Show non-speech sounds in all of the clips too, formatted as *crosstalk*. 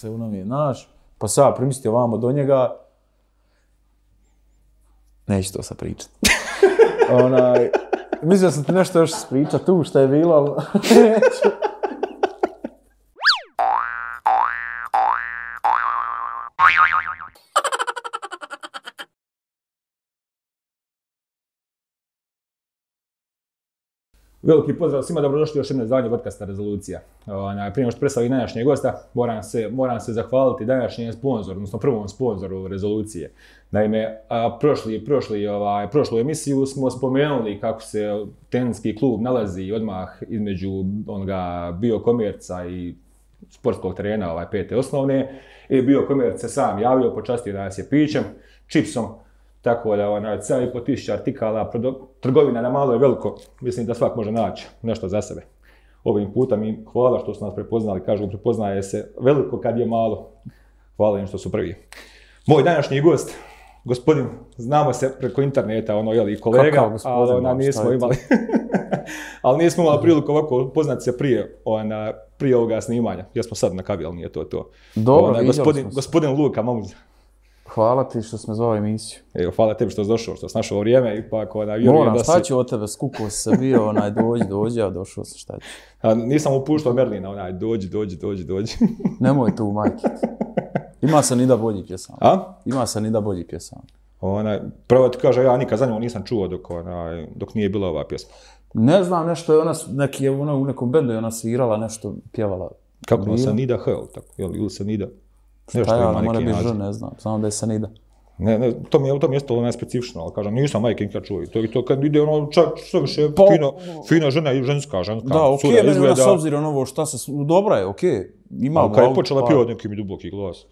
se u novi naš, pa sad primisti ovamo do njega. Neću to sad pričat. *laughs* Onaj, mislim da sam ti nešto još spričat tu što je bilo, ali *laughs* neću. Veliki pozdrav svima, dobrodošli još jedno izdanje podcasta Rezolucija. Ona, prije što predstavim današnje današnjeg gosta, moram se, moram se zahvaliti današnjem sponzoru, odnosno prvom sponzoru Rezolucije. Naime, a, prošli, prošli, ovaj, prošlu emisiju smo spomenuli kako se tenski klub nalazi odmah između onoga biokomerca i sportskog terena ovaj, pete osnovne. I biokomerce sam javio, počastio nas je pićem, čipsom, Tako da, ona, sve i po tisuća artikala, trgovina na malo je veliko, mislim da svak može naći nešto za sebe. Ovim putem im hvala što su nas prepoznali, kažu, prepoznaje se veliko kad je malo. Hvala im što su prvi. Moj današnji gost, gospodin, znamo se preko interneta, ono, jel, i kolega, gospodin, ali ona, nismo imali. *laughs* ali nismo imali priliku ovako poznati se prije, ona, prije ovoga snimanja. Jesmo sad na kavi, nije to to. Dobro, ona, gospodin, gospodin Luka, mogu Hvala ti što smo zvao emisiju. Evo, hvala tebi što si došao, što si našao ovo vrijeme. Ipak, onaj, vjerujem Moram, da si... Moram, ću od tebe, skuko se bio, onaj, dođi, dođi, a došao sam šta ću. A, nisam upuštao Merlina, onaj, dođi, dođi, dođi, dođi. *laughs* Nemoj tu, majke. Ima sam i da bolji pjesama. A? Ima sam i da bolji pjesama. Onaj, prvo ti kaže, ja nikad za njom nisam čuo dok, onaj, dok nije bila ova pjesma. Ne znam, nešto je ona, neki je ona u nekom bendu je ona svirala, nešto pjevala. Kako, ona Sanida Hell, tako, ili Sanida? Šta ja, mora biti žur, ne znam, samo da je sanida. Ne, ne, to mi je u tom mjestu ono nespecifično, ali kažem, nisam majke nikad čuo. To je to kad ide ono čak što više pa, fino, fina žena i ženska, ženska. Da, okej, okay, izgleda... s obzirom na ovo šta se dobra je, okej. Okay, ima ali kad je počela pa... pio neki mi duboki glas.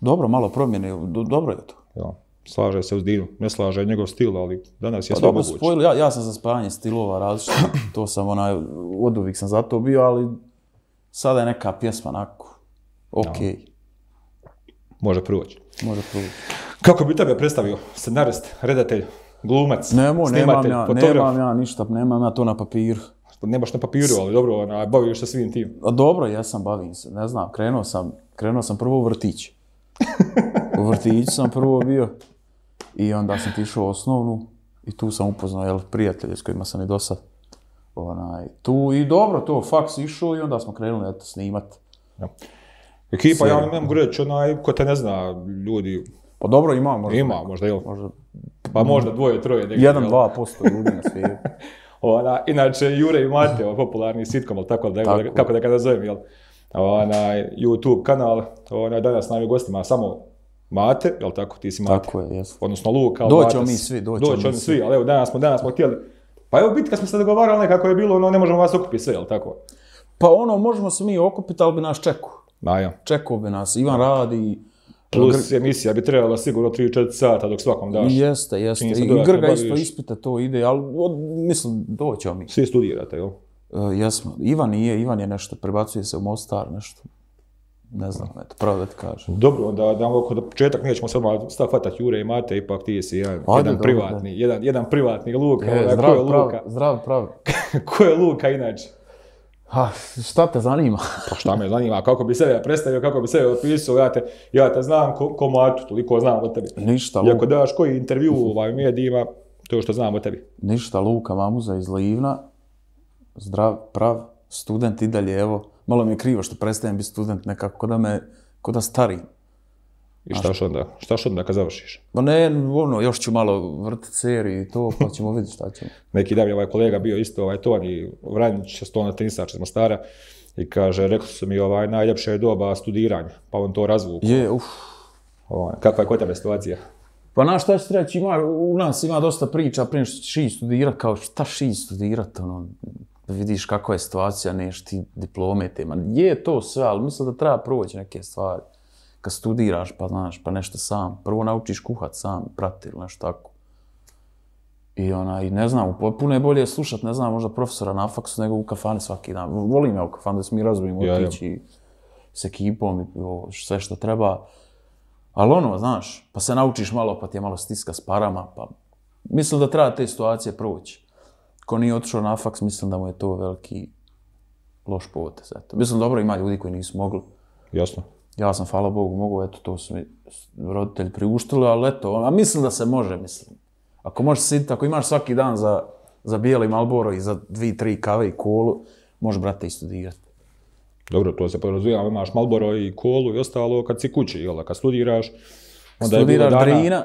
Dobro, malo promjene, do, dobro je to. Ja, slaže se uz Dinu, ne slaže njegov stil, ali danas je pa, sve dobro, moguće. Spojili, ja, ja sam za spajanje stilova različno, *clears throat* to sam onaj, od sam zato bio, ali sada je neka pjesma, nako, okej. Okay. Ja može proći. Može proći. Kako bi tebe predstavio scenarist, redatelj, glumac, Nemo, snimatelj, nemam ja, fotograf? Nemam ja ništa, nemam ja to na papiru. Pa nemaš na papiru, ali dobro, ona, bavio se svim tim. A dobro, ja sam bavim se, ne znam, krenuo sam, krenuo sam prvo u vrtić. U vrtić sam prvo bio i onda sam tišao u osnovnu i tu sam upoznao jel, prijatelje s kojima sam i do Onaj, tu i dobro, to faks išao i onda smo krenuli eto, snimati. Ja. Ekipa, Sve. ja imam Grujić, onaj, ko te ne zna, ljudi... Pa dobro, ima možda. Ima, neko. možda, ili? Možda. Pa možda dvoje, troje, nekako. Jedan, dva posto ljudi na svijetu. *laughs* Ona, inače, Jure i Mate, ovo, popularni sitkom, ali tako, da, kako da ga nazovem, jel? Ona, YouTube kanal, ona, danas nam je gostima samo Mate, jel tako, ti si Mate? Tako je, jes. Odnosno, Luka, ali Doćemo mi svi, doćemo doće mi svi. svi. Ali evo, danas smo, danas smo htjeli. Pa evo, bit, kad smo se dogovarali nekako ono je bilo, ono, ne možemo vas okupiti sve, jel tako? Pa ono, možemo se mi okupiti, ali bi nas čekao. Ma ja. Čekao bi nas, Ivan radi. Plus gr... emisija bi trebala sigurno 3-4 sata dok svakom daš. Jeste, jeste. I Grga isto ispita to ide, ali od, mislim, doćemo mi. Svi studirate, jel? Uh, jesmo. Ivan je, Ivan je nešto, prebacuje se u Mostar, nešto. Ne znam, eto, pravo da ti kažem. Dobro, onda, da vam oko početak nećemo se odmah stafatati Jure i Mate, ipak ti si jedan, Ajde, jedan privatni, jedan, jedan privatni Luka. E, zdrav, je Luka? Prav, zdrav, pravi. *laughs* ko je Luka inače? Ha, šta te zanima? *laughs* pa šta me zanima, kako bi sebe predstavio, kako bi sebe opisao, ja te, ja te znam ko, ko matu, toliko znam o tebi. Ništa, Luka. Iako daš koji intervju u ovaj medijima, to što znam o tebi. Ništa, Luka Mamuza iz Livna, zdrav, prav, student i dalje, evo, malo mi je krivo što predstavim biti student, nekako da me, kod da starim. I šta što onda? Šta što onda kad završiš? Ma ne, ono, još ću malo vrtiti seriju i to, pa ćemo vidjeti šta ćemo. *laughs* Neki dan je ovaj kolega bio isto, ovaj to, i Vranjić, stona tenisa, iz stara, i kaže, rekli su mi, ovaj, najljepša je doba studiranja, pa on to razvuku. Je, uff. Ovaj, kakva je kod tebe situacija? Pa na šta ćete reći, ima, u nas ima dosta priča, prije što ćeš i studirat, kao šta ši studirat, ono, vidiš kakva je situacija, nešti diplome, tema. Je to sve, ali mislim da treba proći neke stvari kad studiraš, pa znaš, pa nešto sam. Prvo naučiš kuhat sam, prati ili nešto tako. I ona, i ne znam, puno je bolje slušat, ne znam, možda profesora na faksu nego u kafane svaki dan. Volim ja u kafanu da se mi razumijem ja, otići s ekipom i o, sve što treba. Ali ono, znaš, pa se naučiš malo, pa ti je malo stiska s parama, pa... Mislim da treba te situacije proći. Ko nije otišao na faks, mislim da mu je to veliki loš povod. Mislim, dobro, ima ljudi koji nisu mogli. Jasno. Ja sam, hvala Bogu, mogu, eto, to su mi roditelji priuštili, ali eto, a mislim da se može, mislim. Ako možeš sjediti, ako imaš svaki dan za, za bijeli Malboro i za dvi, tri kave i kolu, možeš, brate, isto digrati. Dobro, to se podrazumijeva, imaš Malboro i kolu i ostalo, kad si kući, jel, kad studiraš, onda je je dana... Drina,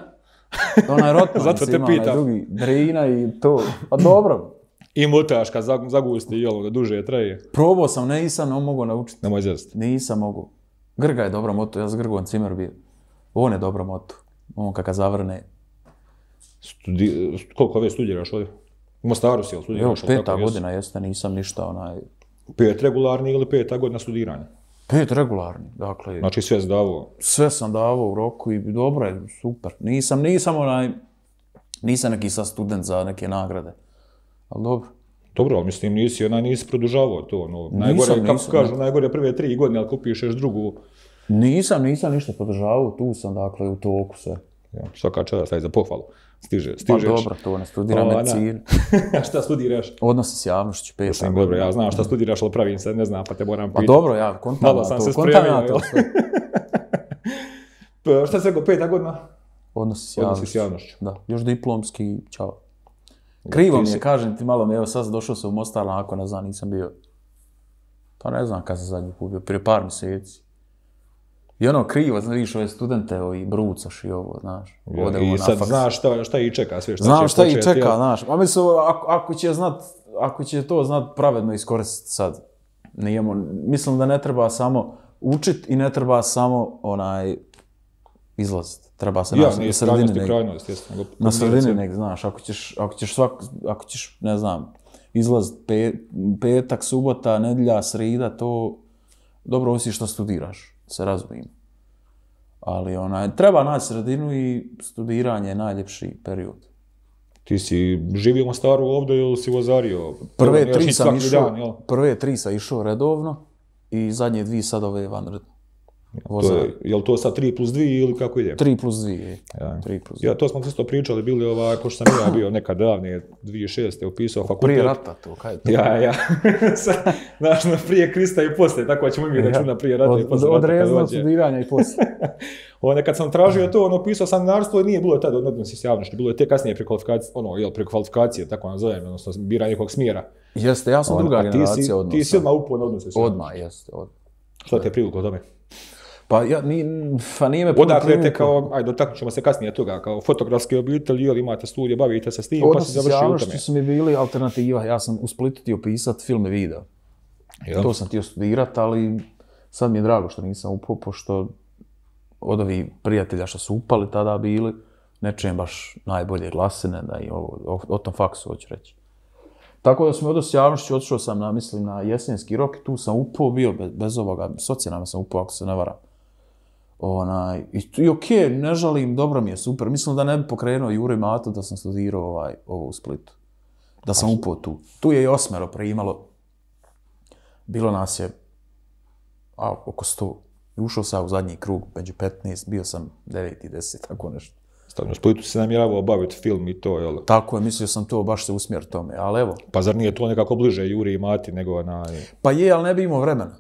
onaj *laughs* rotman Zato te ima, pita. drugi, Drina i to, a pa dobro. I mutaš kad zagusti, jel, da duže traje. Probao sam, ne, nisam, ne mogu naučiti. Nemoj zest. Nisam mogu. Grga je dobra moto, ja s Grgom Cimer bio. On je dobro moto. On kada zavrne. Studi... Koliko ove studiraš ovdje? U Mostaru si, jel studiraš? Evo, peta tako, godina jes? jeste, nisam ništa onaj... Pet regularni ili peta godina studiranja? Pet regularni, dakle... Znači sve si davao? Sve sam davao u roku i dobro je, super. Nisam, nisam onaj... Nisam neki sad student za neke nagrade. Ali dobro. Dobro, ali mislim, nisi, ona nisi produžavao to, ono, nisam, najgore, nisam, kako nisam, kažu, ne. najgore prve tri godine, ali kupiš još drugu. Nisam, nisam ništa podržavao, tu sam, dakle, u toku se. Ja, svaka čada, staj za pohvalu. Stiže, stiže. Pa dobro, to ne studira o, medicin. *laughs* A šta studiraš? Odnosi s javnošću, peta. Mislim, dobro, ja znam šta mm. studiraš, ali pravim se, ne znam, pa te moram pa pitati. Pa dobro, ja, kontakt sam to, se spremio. Na to. *laughs* Pa šta se go, peta godina? Odnosi s javnošću. Odnosi s javnošću. Da, još diplomski, čao. Krivo mi je, kažem ti malo, evo sad došao sam u Mostar, ako ne znam, nisam bio. Pa ne znam kada se zadnji put bio, prije par mjeseci. I ono krivo, znaš, vidiš ove studente, i brucaš i ovo, znaš. Ja, I sad faks. znaš šta, šta i čeka sve, šta znam će šta početi. Znam šta i čeka, ja. znaš. A mislim, ako, ako će znat, ako će to znat pravedno iskoristiti sad, nijemo, mislim da ne treba samo učit i ne treba samo onaj izlazit. Treba se ja, na sredini nek. Krajnost, jesu, na sredini nek, znaš, ako ćeš, ako ćeš, svak, ako ćeš ne znam, izlazit pe, petak, subota, nedlja, srida, to dobro osi što studiraš, se razumijem. Ali onaj, treba na sredinu i studiranje je najljepši period. Ti si živio u Mostaru ovdje ili si vozario? Prve, prve tri sam išao, prve tri sam išao redovno i zadnje dvije sad ove vanredno. Voza. To je, je li to sa 3 plus 2 ili kako ide? 3 plus 2. Ja. 3 plus 2. Ja, to smo često pričali, bili ovaj, ko što sam ja bio nekad davne, 2006. upisao o, fakultet. Prije rata to, kaj je to? Ja, ja. *laughs* Znaš, na prije Krista i posle, tako ćemo mi računa prije rata i posle. Od rezna studiranja i posle. *laughs* Onda kad sam tražio to, ono, pisao sam narstvo, nije bilo tada ono, odnosno s javnošću, bilo je te kasnije prekvalifikacije, ono, jel, prekvalifikacije, tako nazovem, odnosno, biranje nekog smjera. Jeste, ja sam ovaj, druga generacija odnosno. Ti si odmah upuo na odnose s javnošću. Odmah, jeste. Od... Što te je privuklo tome? Pa ja, ni, pa nije me puno Odakle te kao, ajde, dotaknut ćemo se kasnije toga, kao fotografski obitelj, ili imate studije, bavite se s tim, pa Odnosi pa se završi u ono tome. što su mi bili alternativa, ja sam u Splitu ti opisat film i video. Jel? To sam ti studirao ali sad mi je drago što nisam upao, pošto od ovih prijatelja što su upali tada bili, ne baš najbolje glasene da i ovo, o, tom faksu hoć reći. Tako da smo odnosi javnošću, otišao sam na, mislim, na jesenski rok i tu sam upao, bio bez, bez ovoga, socijalama sam upao, ako se ne varam. Onaj, i, i okej, okay, ne žalim, dobro mi je, super. Mislim da ne bi pokrenuo Juri Mato da sam studirao ovaj, ovo u Splitu. Da sam upao tu. Tu je i osmero preimalo. Bilo nas je a, oko sto. Ušao sam u zadnji krug, među 15, bio sam 9 i 10, tako nešto. Stavno, u Splitu se namjeravao obaviti film i to, jel? Tako je, mislio sam to baš se usmjer tome, ali evo. Pa zar nije to nekako bliže Juri i Mati nego na... Pa je, ali ne bi imao vremena.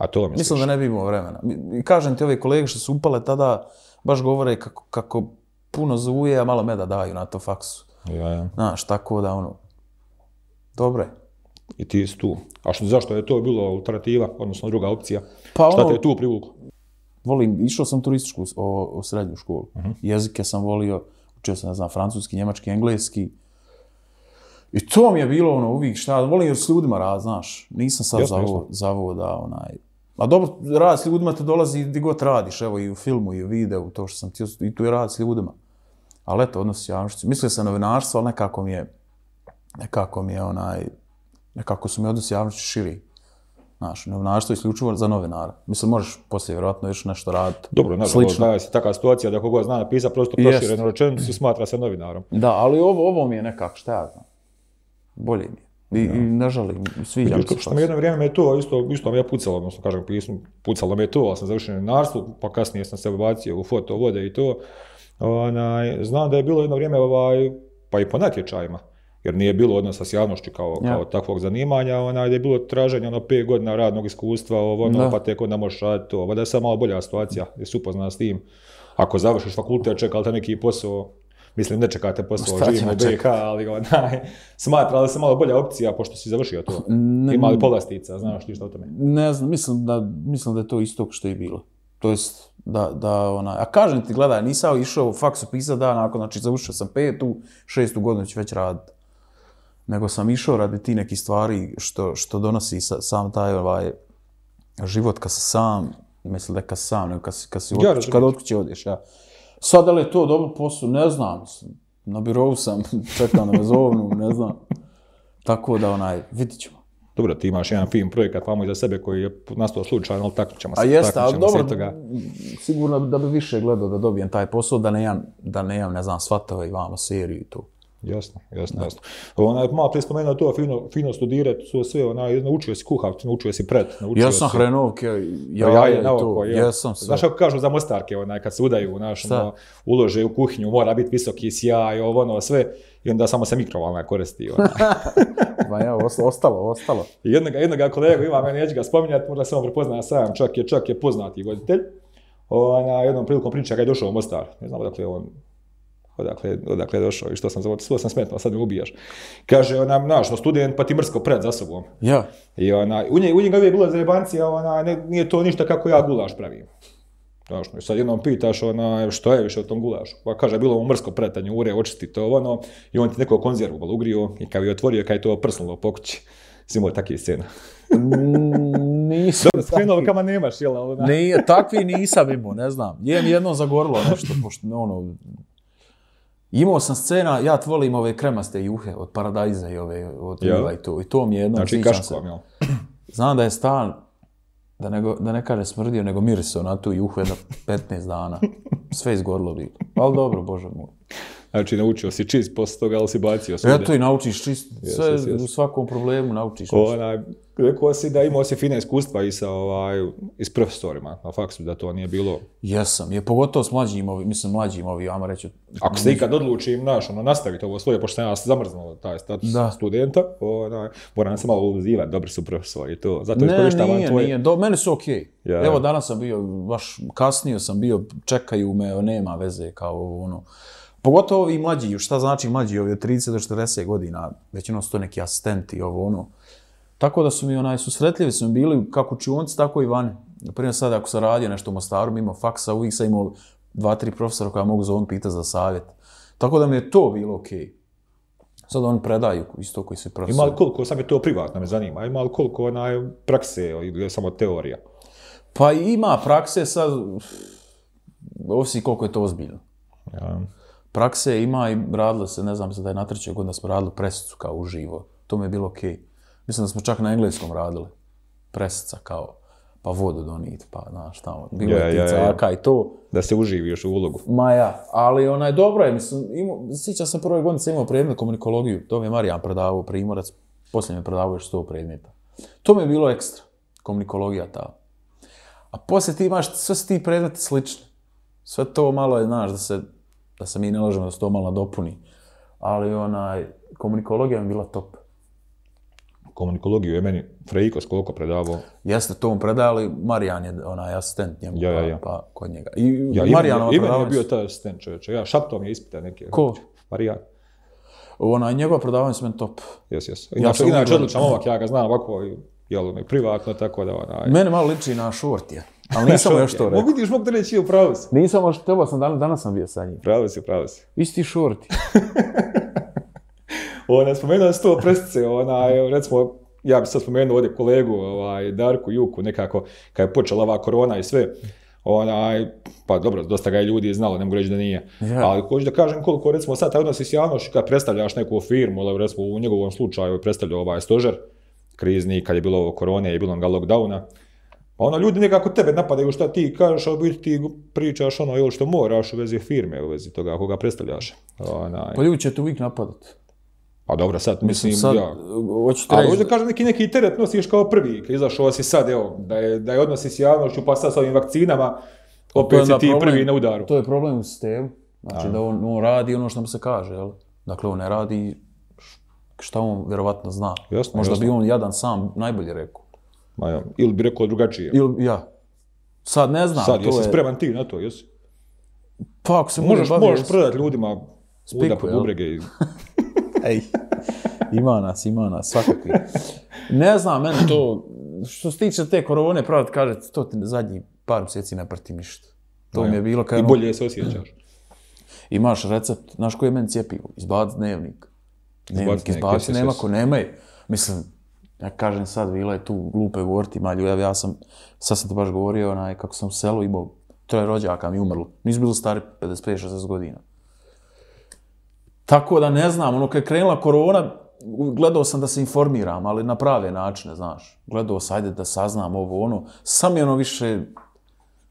A to misliš? Mislim da ne bi imao vremena. I kažem ti, ove kolege što su upale tada, baš govore kako, kako puno zuje, a malo meda daju na to faksu. Ja, ja. Znaš, tako da ono, dobro je. I ti si tu. A što, zašto je to bilo alternativa, odnosno druga opcija? Pa Šta te ono- je tu privuklo? Volim, išao sam turističku o, o srednju školu. Uh mhm. -huh. Jezike sam volio, učio sam, ne znam, francuski, njemački, engleski. I to mi je bilo ono, uvijek šta, volim jer s ljudima rad, znaš. Nisam sad jasne, zavoda, ovo, onaj, Ma dobro, rad s ljudima te dolazi gdje god radiš, evo i u filmu, i u videu, to što sam ti, i tu je rad s ljudima. Ali eto, odnos s javnošću. Mislio sam novinarstvo, ali nekako mi je, nekako mi je onaj, nekako su mi odnosi s javnošću širi. Znaš, novinarstvo je isključivo za novinara. Mislim, možeš poslije vjerojatno još nešto raditi. Dobro, ne, slično. Ovo, se taka situacija da kogod zna napisa, prosto prošireno rečenicu smatra se novinarom. Da, ali ovo, ovo mi je nekako, šta ja znam. Bolje mi je. I, i ne žalim, sviđa mi se. Što mi jedno vrijeme me to, isto, isto me je pucalo, odnosno kažem, pismo, pucalo me to, ali sam završen na narstvu, pa kasnije sam se bacio u foto vode i to. Onaj, znam da je bilo jedno vrijeme, ovaj, pa i po natječajima, jer nije bilo odnosa s javnošću kao, ja. kao takvog zanimanja, onaj, da je bilo traženje ono, 5 godina radnog iskustva, ovo, ono, pa tek onda možeš raditi to. Ovo da je sad malo bolja situacija, jesi upoznan s tim. Ako završiš fakultet, čekali te neki posao, Mislim, ne čekate posao, živim u BK, ali onaj, *laughs* smatra li se malo bolja opcija, pošto si završio to? Ne, Ima polastica, znaš ništa što o tome? Ne znam, mislim da, mislim da je to isto što je bilo. To jest, da, da ona, a kažem ti, gledaj, nisam išao u faksu pisa, da, nakon, znači, završio sam petu, šestu godinu ću već rad. Nego sam išao radi ti neki stvari što, što donosi sa, sam taj ovaj, život kad sam, mislim da je kad sam, nego kad, kad, si, kad, si ja, otkuć, kad otkuće odješ, ja. Sad da li je to dobro posao, ne znam. Na birovu sam, *laughs* čekam na zovnu, ne znam. Tako da, onaj, vidit ćemo. Dobro, ti imaš jedan film projekat, vamo za sebe, koji je nastao slučajno, ali tako ćemo se. A jeste, ali dobro, toga. sigurno da bi više gledao da dobijem taj posao, da ne imam, da ne ne znam, svatova i vamo seriju i to. Jasno, jasno, da. jasno. Ona je malo prije spomenula to, fino, fino studirat, su sve, ona je naučio si kuhav, naučio si pred, naučio jasno, si... Jasno, hrenovke, jaje pa i to, jasno sve. Znaš kako kažu za mostarke, ona kad se udaju, znaš, ono, ulože u kuhinju, mora biti visoki sjaj, ovo, ono, sve, i onda samo se mikrovalna koristi, ona. *laughs* Ma ja, ostalo, ostalo. Jednog, jednog kolega ima, meni neću ga spominjati, možda se on prepozna sam, čak je, čak je poznati voditelj. Ona, jednom prilikom priča kada je došao u Mostar, ne znamo da je on odakle, odakle je došao i što sam zavodio, svoj sam smetno, sad me ubijaš. Kaže, ona, znaš, no, student, pa ti mrsko pred za sobom. Ja. I ona, u njega nje je bilo zajebancija, ona, ne, nije to ništa kako ja gulaš pravim. Znaš, no, i sad jednom pitaš, ona, što je više o tom gulašu? Pa kaže, bilo mu mrsko pretanje, ure, očisti to, ono, i on ti neko konzervu malo ugrio, i kao je otvorio, kao je to prslnulo po kući. Simo, takve scena. nisam. Dobro, skrenuo, kama nemaš, jel? Nije, takvi nisam imao, ne znam. Jem jedno za gorlo, nešto, pošto, ono, Imao sam scena, ja volim ove kremaste juhe od Paradajza i ove od Iva i to. I to mi je jedno znači, se. Znači *clears throat* Znam da je stan, da, nego, da ne kaže smrdio, nego mirisao na tu juhu jedna 15 dana. Sve izgorilo bilo. Ali dobro, Bože moj. Znači, naučio si čist posle toga, ali si bacio svude. Eto i naučiš čist, sve u svakom problemu naučiš. Ona, rekao si da imao si fina iskustva i sa ovaj, i s profesorima, na faksu, da to nije bilo... Jesam, je pogotovo s mlađim ovi, mislim, mlađim ovi, vam reći... Ako se ikad odlučim, znaš, ono, nastaviti ovo svoje, pošto ja sam zamrznula taj status studenta, ona, moram se malo uzivati, dobri su profesori, to, zato ne, iskoristavam nije, tvoje... Ne, nije, Do, meni su okej. Evo, danas sam bio, baš kasnije sam bio, čekaju me, nema veze, kao ono... Pogotovo i mlađi, šta znači mlađi, ovi 30 do 40 godina, većinom su to neki asistenti, ovo ono. Tako da su mi onaj, susretljivi su mi bili kako čuvanci, tako i vani. Naprimjer sad ako sam radio nešto u Mostaru, mimo faksa, uvijek sam imao dva, tri profesora koja mogu za ovom pitati za savjet. Tako da mi je to bilo okej. Okay. Sad oni predaju isto koji se profesor. Ima li koliko, sam je to privatno me zanima, ima li koliko onaj prakse ili samo teorija? Pa ima prakse sad, ovisi koliko je to ozbiljno. Ja prakse ima i radilo se, ne znam se da je na trećoj godini smo radili presicu kao uživo. To mi je bilo okej. Okay. Mislim da smo čak na engleskom radili presica kao pa vodu donit, pa znaš tamo, bilo ja, je ja, ja. i to. Da se uživi još u ulogu. Ma ja, ali onaj, dobro je, mislim, ima, sića sam prve godine sam imao predmet komunikologiju, to mi je Marijan predavao, primorac, poslije mi je predavao još sto predmeta. To mi je bilo ekstra, komunikologija ta. A poslije ti imaš, sve su ti predmeti slični. Sve to malo je, znaš, da se da se mi ne ložemo da se to malo dopuni. Ali onaj, komunikologija mi bila top. Komunikologiju je meni Frejkos koliko predavao. Jeste, to mu predavali, Marijan je onaj asistent njemu, ja, ja, pa- ja. pa kod njega. I ja, Marijan ovo predavanje... je bio taj asistent čovječe, ja šaptao mi je ispita neke. Ko? Znači, Marijan. Onaj, njegov predavanje su meni top. Jes, jes. Inače, ja inače odličan ovak, ja ga znam ovako, jel, ono, privatno, tako da onaj... Mene malo liči na šortija. Ali nisam *laughs* još to rekao. Mogu ti još mogu da reći, u pravu si. Nisam još, teba sam danas, danas sam bio sa njim. Pravo si, pravo si. Isti šorti. *laughs* ona, spomenuo sam to prestice, ona, recimo, ja bi sad spomenuo ovdje kolegu, ovaj, Darku Juku, nekako, kad je počela ova korona i sve, onaj, pa dobro, dosta ga je ljudi znalo, ne mogu reći da nije. Ja. Ali hoću da kažem koliko, recimo, sad taj odnosi s Janoš, kad predstavljaš neku firmu, ali, recimo, u njegovom slučaju predstavlja ovaj stožer, krizni, kad je bilo ovo korone i bilo ga lockdowna, Pa ono, ljudi nekako tebe napadaju šta ti kažeš, a biti ti pričaš ono, ili što moraš u vezi firme, u vezi toga koga predstavljaš. Onaj. Pa ljudi će te uvijek napadati. Pa dobro, sad mislim, mislim sad, ja. Hoću te reći. kažem, neki, neki teret nosiš kao prvi, kad izašao si sad, evo, da je, da je odnosi s javnošću, pa sad s ovim vakcinama, opet si ti problem, prvi na udaru. To je problem u sistemu. Znači, Ajno. da on, on radi ono što nam se kaže, jel? Dakle, on ne radi šta on vjerovatno zna. Jasno, Možda jasno. bi on jadan sam najbolje rekao. Ma ja, ili bi rekao drugačije. Il, ja. Sad ne znam. Sad, jesi je... spreman ti na to, jesi? Pa, ako se možeš, bavio, Možeš prodati ljudima Spiku, uda po bubrege i... *laughs* Ej, ima nas, ima nas, svakakvi. Ne znam, meni to, što se tiče te korone, pravo ti kažete, to ti zadnji par mjeseci ne prati ništa. To pa mi je bilo kao... I bolje se osjećaš. *clears throat* Imaš recept, znaš koji je meni cjepivo? Izbaci dnevnik. Dnevnik, izbaci, nema ko nema Mislim, ja kažem sad, bilo je tu glupe govoriti, malju, ljudi, ja sam, sad sam ti baš govorio, onaj, kako sam u selu imao, troje rođaka mi umrlo. Nisu bilo stari 55-60 godina. Tako da ne znam, ono, kad je krenula korona, gledao sam da se informiram, ali na prave načine, znaš. Gledao sam, ajde da saznam ovo, ono, sam je ono više,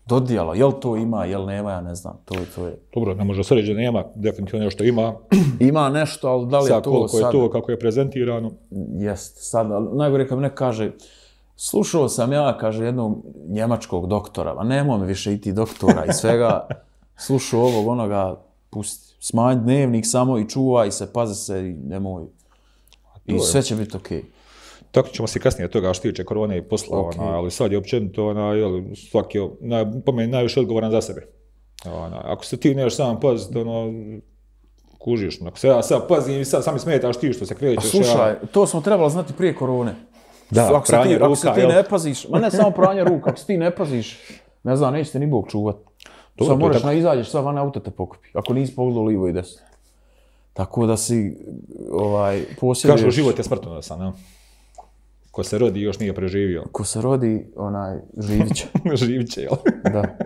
dodijalo, jel to ima, jel nema, ja ne znam, to, to je... Dobro, ne može se reći da nema, definitivno nešto ima. *clears throat* ima nešto, ali da li je to sad... koliko je to, kako je prezentirano. Jest, sad, ali najgore kad mi ne kaže, slušao sam ja, kaže, jednog njemačkog doktora, a nemo mi više i doktora i svega, *laughs* slušao ovog onoga, pusti, smanj dnevnik samo i čuvaj se, pazi se i nemoj. I sve će biti okej. Tako ćemo se kasnije toga što tiče korone i posla, okay. ona, ali sad je općenito, ona, jel, svaki, na, po meni najviše odgovoran za sebe. Ona, ako se ti nešto sam pazit, ono, kužiš, ono, ako se ja sad pazim i sad sami smetaš ti što se krećeš. A slušaj, ja... to smo trebali znati prije korone. Da, ako se ti, ruka, ako se ti ne paziš, ma ne samo pranje ruka, ako se ti ne paziš, ne znam, neće te ni Bog čuvati. To, sad moraš tako... na izađeš, sad van auta te pokupi, ako nisi pogledao livo i desno. Tako da si, ovaj, posjeduješ... Kažu, život je smrtno da sam, ne? Ko se rodi još nije preživio. Ko se rodi, onaj, živit će. *laughs* živit će, jel? da. *laughs*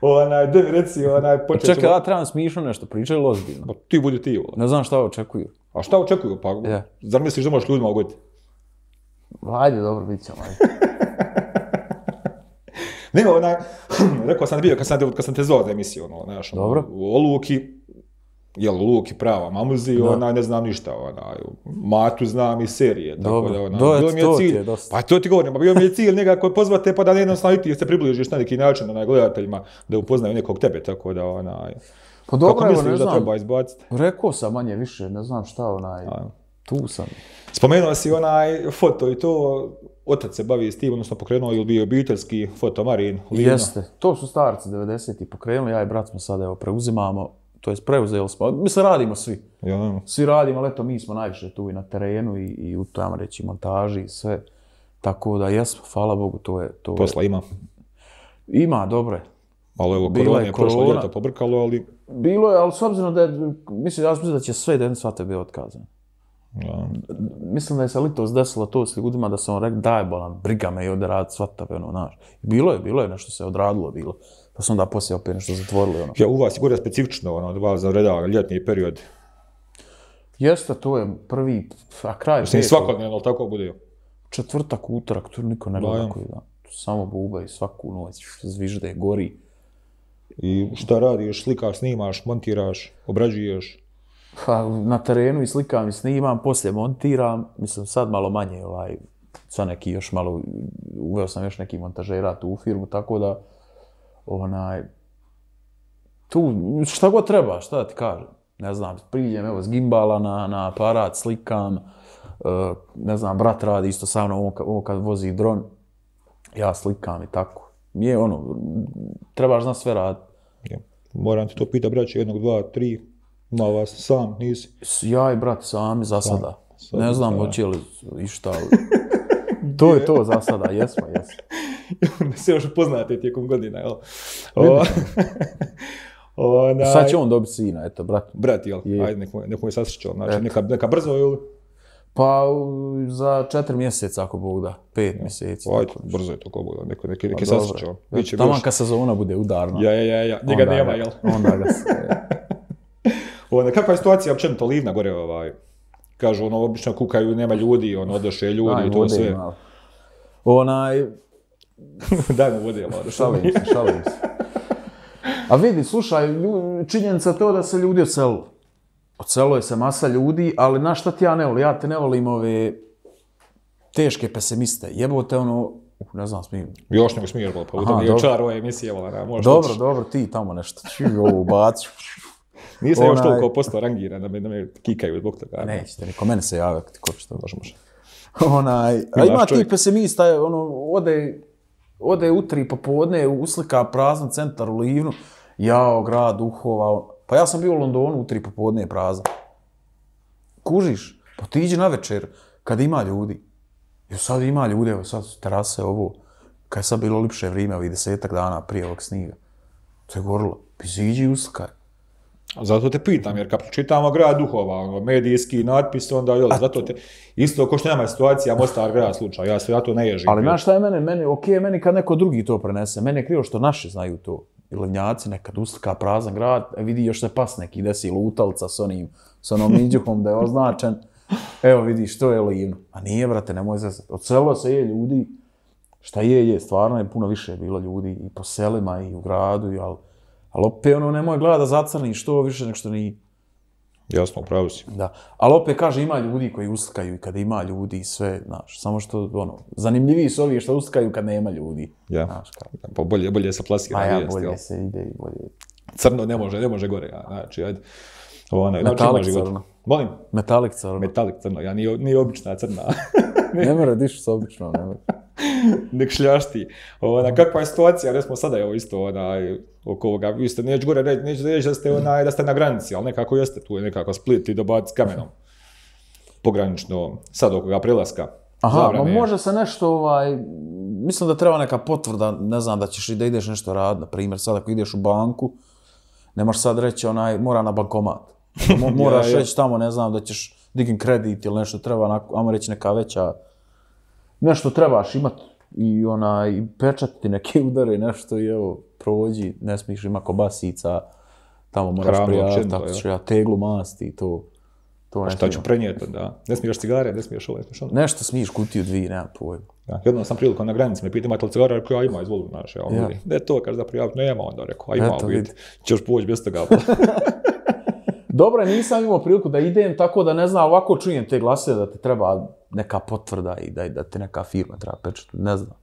onaj, da mi reci, onaj, počet ćemo... Čekaj, ja trebam smišno nešto, pričaj lozbiljno. Pa ti budi ti, ovo. Ne znam šta očekuju. A šta očekuju, pa? Ja. Zar misliš da možeš ljudima ogoditi? Ajde, dobro, bit ćemo. *laughs* Nema, onaj, *clears throat* rekao sam da bio, kad sam, kad sam te zvao za emisiju, ono, znaš, ono, u Oluki, jel Luk je prava mamuzi, da. ona ne znam ništa, ona, matu znam i serije, tako da, ona, bio mi je cilj, je pa to ti govorim, bio mi je cilj nekako pozvate, pa da ne jednom snaviti, se približiš na neki način, onaj, gledateljima, da upoznaju nekog tebe, tako da, ona, pa dobro, kako misliš da treba izbaciti? Rekao sam manje više, ne znam šta, onaj, tu sam. Spomenuo si onaj foto i to, otac se bavi s tim, odnosno pokrenuo ili bio obiteljski fotomarin, Lino. Jeste, to su starci 90-ih pokrenuli, ja i brat smo sada, evo, preuzimamo, to jest preuzeli smo, mi se radimo svi. Ja, ja. svi radimo, ali eto, mi smo najviše tu i na terenu i, i u tam reći montaži i sve. Tako da, jesmo, hvala Bogu, to je... To Posla je. ima? Ima, dobro je. Malo evo, korona je, je prošlo ljeto pobrkalo, ali... Bilo je, ali s obzirom da je, mislim, ja mislim da će sve jedan sva tebe otkazan. Ja. Mislim da je se li to zdesilo to s ljudima da sam rekao, daj bolam, briga me i odrad sva tebe, ono, znaš. Bilo je, bilo je, nešto se odradilo, bilo. Pa su onda poslije opet nešto zatvorili. Ono. Ja, u vas je gore specifično, ono, dva zavreda, ljetni period. Jeste, to je prvi, a kraj... Mislim, svakodnevno, ali tako bude? Četvrtak, utrak, tu niko ne gleda koji da. Samo buba i svaku noć što zvižde, gori. I šta radiš, slikaš, snimaš, montiraš, obrađuješ? Pa, na terenu i slikam i snimam, poslije montiram, mislim, sad malo manje, ovaj, sa neki još malo, uveo sam još neki montažera tu u firmu, tako da, onaj, tu, šta god treba, šta da ti kažem. Ne znam, priđem, evo, s gimbala na, na aparat, slikam, e, ne znam, brat radi isto sa mnom, ovo kad vozi dron, ja slikam i tako. Mi ono, trebaš znaš sve rad. Moram ti to pita, braće, jednog, dva, tri, ma vas sam, nisi? Ja i brat sami, za sam. sada. Sad ne znam, hoće li išta, ali... *laughs* to je to za sada, jesmo, jesmo i *laughs* onda se još poznate tijekom godina, jel? O, *laughs* onaj... Sad će on dobiti sina, eto, brat. Brat, jel? Je. Ajde, neko, neko je sasrećao, znači, neka, neka brzo, jel? Pa, za četiri mjeseca, ako Bog da. Pet mjeseci. Ajde, tako, brzo je to, ako Bog da. Neko, neki neke pa, sasrećao. Ja, Tamo kad sezona bude udarna. Ja, ja, ja, ja. Njega nema, jel? *laughs* Onda ga se... onda, kakva je situacija, to Livna gore, ovaj, kažu, ono, obično kukaju, nema ljudi, ono, odoše ljudi, Aj, to sve. Onaj, *laughs* Daj mu vodi, Lore. Šalim se, šalim se. A vidi, slušaj, lju, činjenica to da se ljudi ocelu. Ocelo je se masa ljudi, ali na šta ti ja ne volim? Ja te ne volim ove teške pesimiste. Jebo te ono, uh, ne znam, smijem. Još nego smiješ, bol, pa udam dio čar ove emisije, vola, na, možda Dobro, ćeš. dobro, ti tamo nešto. Ču, ovo ubaci. Nije Onaj... još toliko postao rangiran, da me, da me kikaju zbog toga. Nećete, niko mene se javio, ti ko što može. *laughs* Onaj, a ima ti pesimista, ono, ode, ode u tri popodne, uslika prazan centar u Livnu, jao, grad, uhova, pa ja sam bio u Londonu, u tri popodne je prazan. Kužiš, pa ti iđi na večer, kad ima ljudi. Jo, sad ima ljudi, evo sad terase ovo, kad je sad bilo lipše vrijeme, ovih desetak dana prije ovog sniga. To je gorlo, pa iziđi uslika. Zato te pitam, jer kad pročitamo grad duhova, ono, medijski natpis, onda jel, zato te... Isto, ko što nema situacija, Mostar grad slučaj, ja se ja to ne ježim. Ali znaš šta je mene, meni, ok, meni kad neko drugi to prenese, mene je krivo što naši znaju to. Ilovnjaci nekad uslika prazan grad, e, vidi još se pas neki desi lutalca s onim, s onom miđuhom *laughs* da je označen. Evo vidi što je livno. A nije, brate, nemoj zezati. Ocelilo se je ljudi, šta je, je, stvarno je puno više bilo ljudi i po selima i u gradu, ali... Jel... Ali opet, ono, nemoj gleda da zacrni što više nego što nije. Jasno, pravo si. Da. Ali opet, kaže, ima ljudi koji uslikaju i kada ima ljudi i sve, znaš, samo što, ono, zanimljiviji su ovi što uslikaju kad nema ljudi. Ja. Znaš, kao. Pa bolje, bolje se plasira. A pa ja, vijest, bolje se ide i bolje. Crno ne može, ne može gore, znači, ajde. Ovo, ne, Metalik znači, crno. Život. Molim? Metalik crno. Metalik crno, ja nije, nije obična crna. *laughs* ne mora dišu s obično, ne mora. *laughs* Nek šljašti. Ona, kakva je situacija, smo sada je ovo isto, onaj, oko ovoga, vi ste, neću gore reći, neću reći da ste, ona, da ste na granici, ali nekako jeste tu, nekako split i dobaciti kamenom. Pogranično, sad oko ga prilaska. Aha, ma može se nešto, ovaj, mislim da treba neka potvrda, ne znam, da ćeš i da ideš nešto raditi, na primjer, sad ako ideš u banku, ne možeš sad reći, onaj, mora na bankomat. Ono, mo *laughs* moraš ja, ja. reći tamo, ne znam, da ćeš digim kredit ili nešto treba, ajmo reći neka veća, nešto trebaš imat i onaj, pečat ti neke *laughs* udare, nešto i evo, prođi, ne smiješ ima kobasica, tamo moraš prijaviti, tako ću ja teglu masti i to. to A šta ću prenijeti, da? Ne smiješ cigare, ne smiješ ovo, ovaj, ne smiješ ovo. Nešto smiješ kutiju dvije, nema pojma. Ja, jedno sam priliku na granici, me pitam, ajte li cigara, rekao, ja ima, izvolim, znaš, ja, ja. Ne to, kaže, da prijaviti, nema, onda rekao, ima, vidi, ćeš pođi bez toga. *laughs* Dobro, nisam imao priliku da idem, tako da ne znam, ovako čujem te glase da te treba neka potvrda i da, da te neka firma treba pečati, ne znam.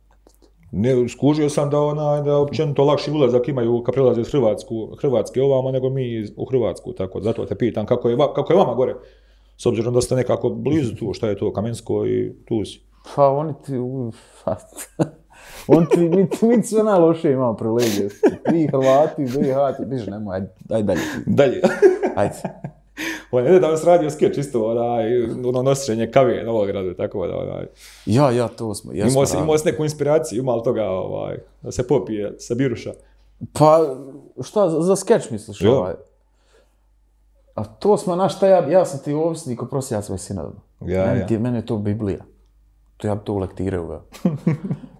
Ne, skužio sam da ona da općenito lakši ulazak imaju kad prelaze iz Hrvatsku, Hrvatske ovamo nego mi iz, u Hrvatsku, tako zato te pitan kako je, kako je vama gore. S obzirom da ste nekako blizu tu, šta je to, Kamensko i tu si. Pa oni ti... *laughs* Pa, On ti, mi, mi sve najloše imamo privilegije. Ti Hrvati, vi Hrvati, biš nemoj, ajde, ajde dalje. Dalje. Ajde. *laughs* On je danas radio skeč isto, onaj, ono nosičenje kave na ovog gradu, tako da, onaj. Ja, ja, to smo, ja imao, imao se neku inspiraciju, malo toga, ovaj, da se popije sa biruša. Pa, šta, za, za skeč misliš, ja. ovaj? A to smo, znaš šta, ja, ja sam ti ovisnik, oprosi, ja sam svoj sinadom. Ja, meni, ja. Ti, meni je to Biblija to ja bi to u lektire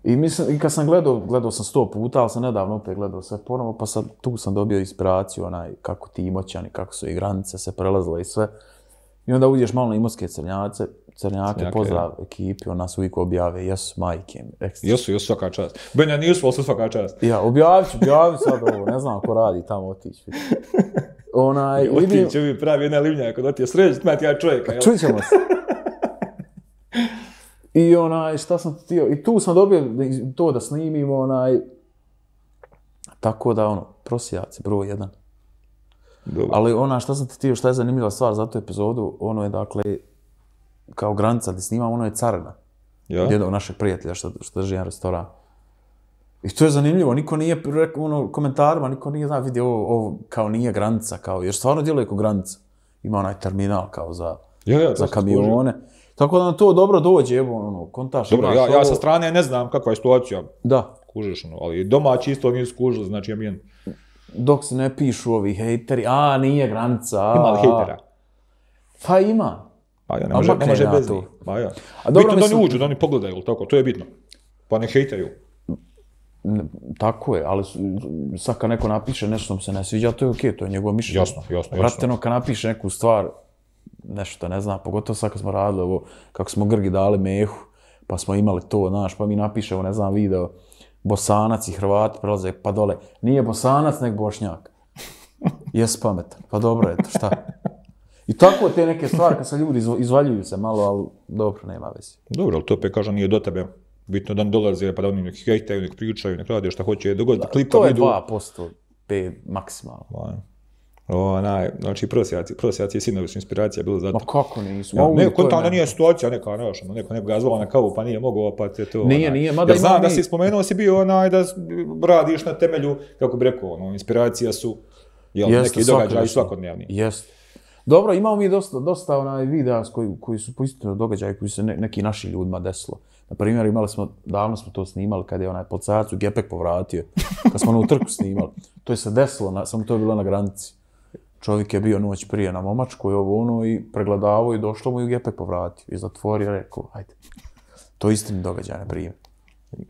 I, mislim, I kad sam gledao, gledao sam sto puta, ali sam nedavno opet gledao sve ponovo, pa sad tu sam dobio inspiraciju, onaj, kako ti imoćani, kako su i granice se prelazile i sve. I onda uđeš malo na imotske crnjace, crnjake, Snjake. pozdrav ekipi, on nas uvijek objave, jesu majke, ekstra. Jesu, jesu svaka čast. Benja, nisu, ali su svaka čast. Ja, objavit ću, objavit sad ovo, ne znam ko radi tamo otići. Onaj, I otići vidim... pravi jedna limnja, kod otije sreć, tmeti ja čovjeka. Čućemo se. *laughs* I onaj, šta sam htio, i tu sam dobio to da snimim, onaj... Tako da, ono, prosijac broj jedan. Dobro. Ali ona šta sam ti htio, šta je zanimljiva stvar za tu epizodu, ono je, dakle, kao granica gdje snimam, ono je carina. Ja? Jedan od našeg prijatelja što, što drži jedan restoran. I to je zanimljivo, niko nije rekao ono, komentarima, niko nije zna, vidi ovo, ovo, kao nije granica, kao, jer stvarno djeluje kao granica. Ima onaj terminal kao za, ja, ja, za kamione. Skužio. Tako da nam to dobro dođe, evo, ono, kontaš. Dobro, ja, ja sa strane ne znam kakva je situacija. Da. Kužiš, ono, ali domaći isto mi skužili, znači ja mijen. Dok se ne pišu ovi hejteri, a, nije granca, a... Ima li hejtera? Pa ima. Pa ja, ne može, ne može bez njih. Pa ja. A dobro, bitno mislim... da oni uđu, da oni pogledaju, ili tako, to je bitno. Pa ne hejteraju. Ne, tako je, ali sad kad neko napiše nešto mu se ne sviđa, to je okej, okay, to je njegova mišljenja. Jasno, jasno, jasno. Vrateno, kad napiše neku stvar, nešto ne znam, pogotovo sad kad smo radili ovo, kako smo Grgi dali mehu, pa smo imali to, znaš, pa mi napišemo, ne znam, video, Bosanac i Hrvati prelaze, pa dole, nije Bosanac, nek Bošnjak. *laughs* Jes pametan, pa dobro, eto, šta? I tako te neke stvari, kad se ljudi izvaljuju se malo, ali dobro, nema vezi. Dobro, ali to opet kažem, nije do tebe. Bitno da dolaze, pa da oni nekih hejtaju, nek pričaju, nek rade šta hoće, dogod, klipa vidu. To je 2%, 5 maksimalno. Vajno onaj, znači prvo se jaci, prvo se jaci sinovi su inspiracija bilo zato. Ma kako nisu? Ja, ne, kod tamo nije situacija neka, ne ono, znaš, ono, neko nekoga zvao na kavu, pa nije mogao, pa te to. Nije, onaj. nije, mada ja znam nije. da si spomenuo si bio onaj da radiš na temelju kako bih rekao, ono, inspiracija su je l neki događaji svakodnevni. Jeste. Dobro, imamo mi dosta dosta onaj videa s koji koji su poistino događaji koji se ne, neki naši ljudima desilo. Na primjer, imali smo, davno smo to snimali, kada je onaj pod sacu Gepek povratio, kad smo ono u trku snimali. To je se desilo, na, samo to je bilo na granici čovjek je bio noć prije na momačku i ovo ono i pregledavao i došlo mu i gepek povratio i zatvorio i rekao, ajde. To je istini događaj, na prije.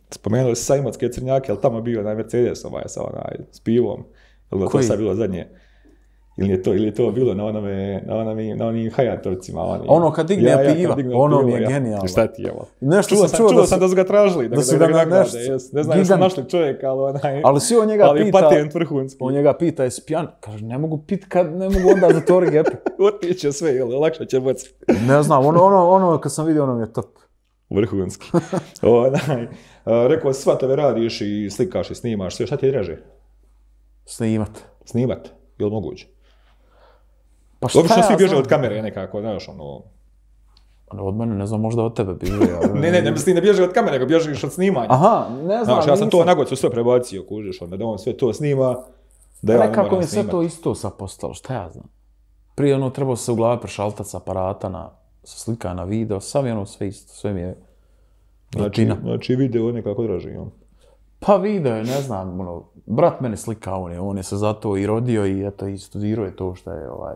Spomenuli se sajmatske crnjake, ali tamo bio na Mercedes ovaj, sa onaj, s pivom. Ili je sad bilo zadnje? Ili je to, ili je to bilo na onome, na onome, na onim hajatovcima. Onim. Ono kad digne ja, ja, piva, ono mi je ja. genijalno. Šta ti je ovo? Nešto sam, čuo, čuo da sam da su ga tražili. Da, su ga da nagrade, ne znam, jesu našli čovjek, ali onaj... Ali si on njega ali pita... Ali patent vrhunski. On njega pita, jesi pijan? Kaže, ne mogu pit kad ne mogu onda za to orge. *laughs* Otiće sve, ili lakše će boci. ne znam, ono, ono, ono kad sam vidio, ono mi je top. Vrhunski. *laughs* onaj, rekao, sva tebe radiš i slikaš i snimaš sve. Šta ti je draže? Snimat. Snimat? Je li moguće? Pa šta Obično ja svi bježe od kamere nekako, znaš, ono... Ono, od mene, ne znam, možda od tebe bježe. Ali... *laughs* ne, ne, ne, mislim, ne bježe od kamere, nego bježe od snimanja. Aha, ne znam, znaš, ja sam to nagod su sve prebacio, kužiš, onda da on sve to snima, da ja ne, ne kako mi sve to isto sa postalo, šta ja znam. Prije, ono, trebao se u glavi prešaltat s aparata na, sa slika na video, sam je ono sve isto, sve mi je... Znači, znači video on kako draži, on. Pa video je, ne znam, ono, brat mene slikao, on je, on je se zato i rodio i eto, i studirao je to što je, ovaj,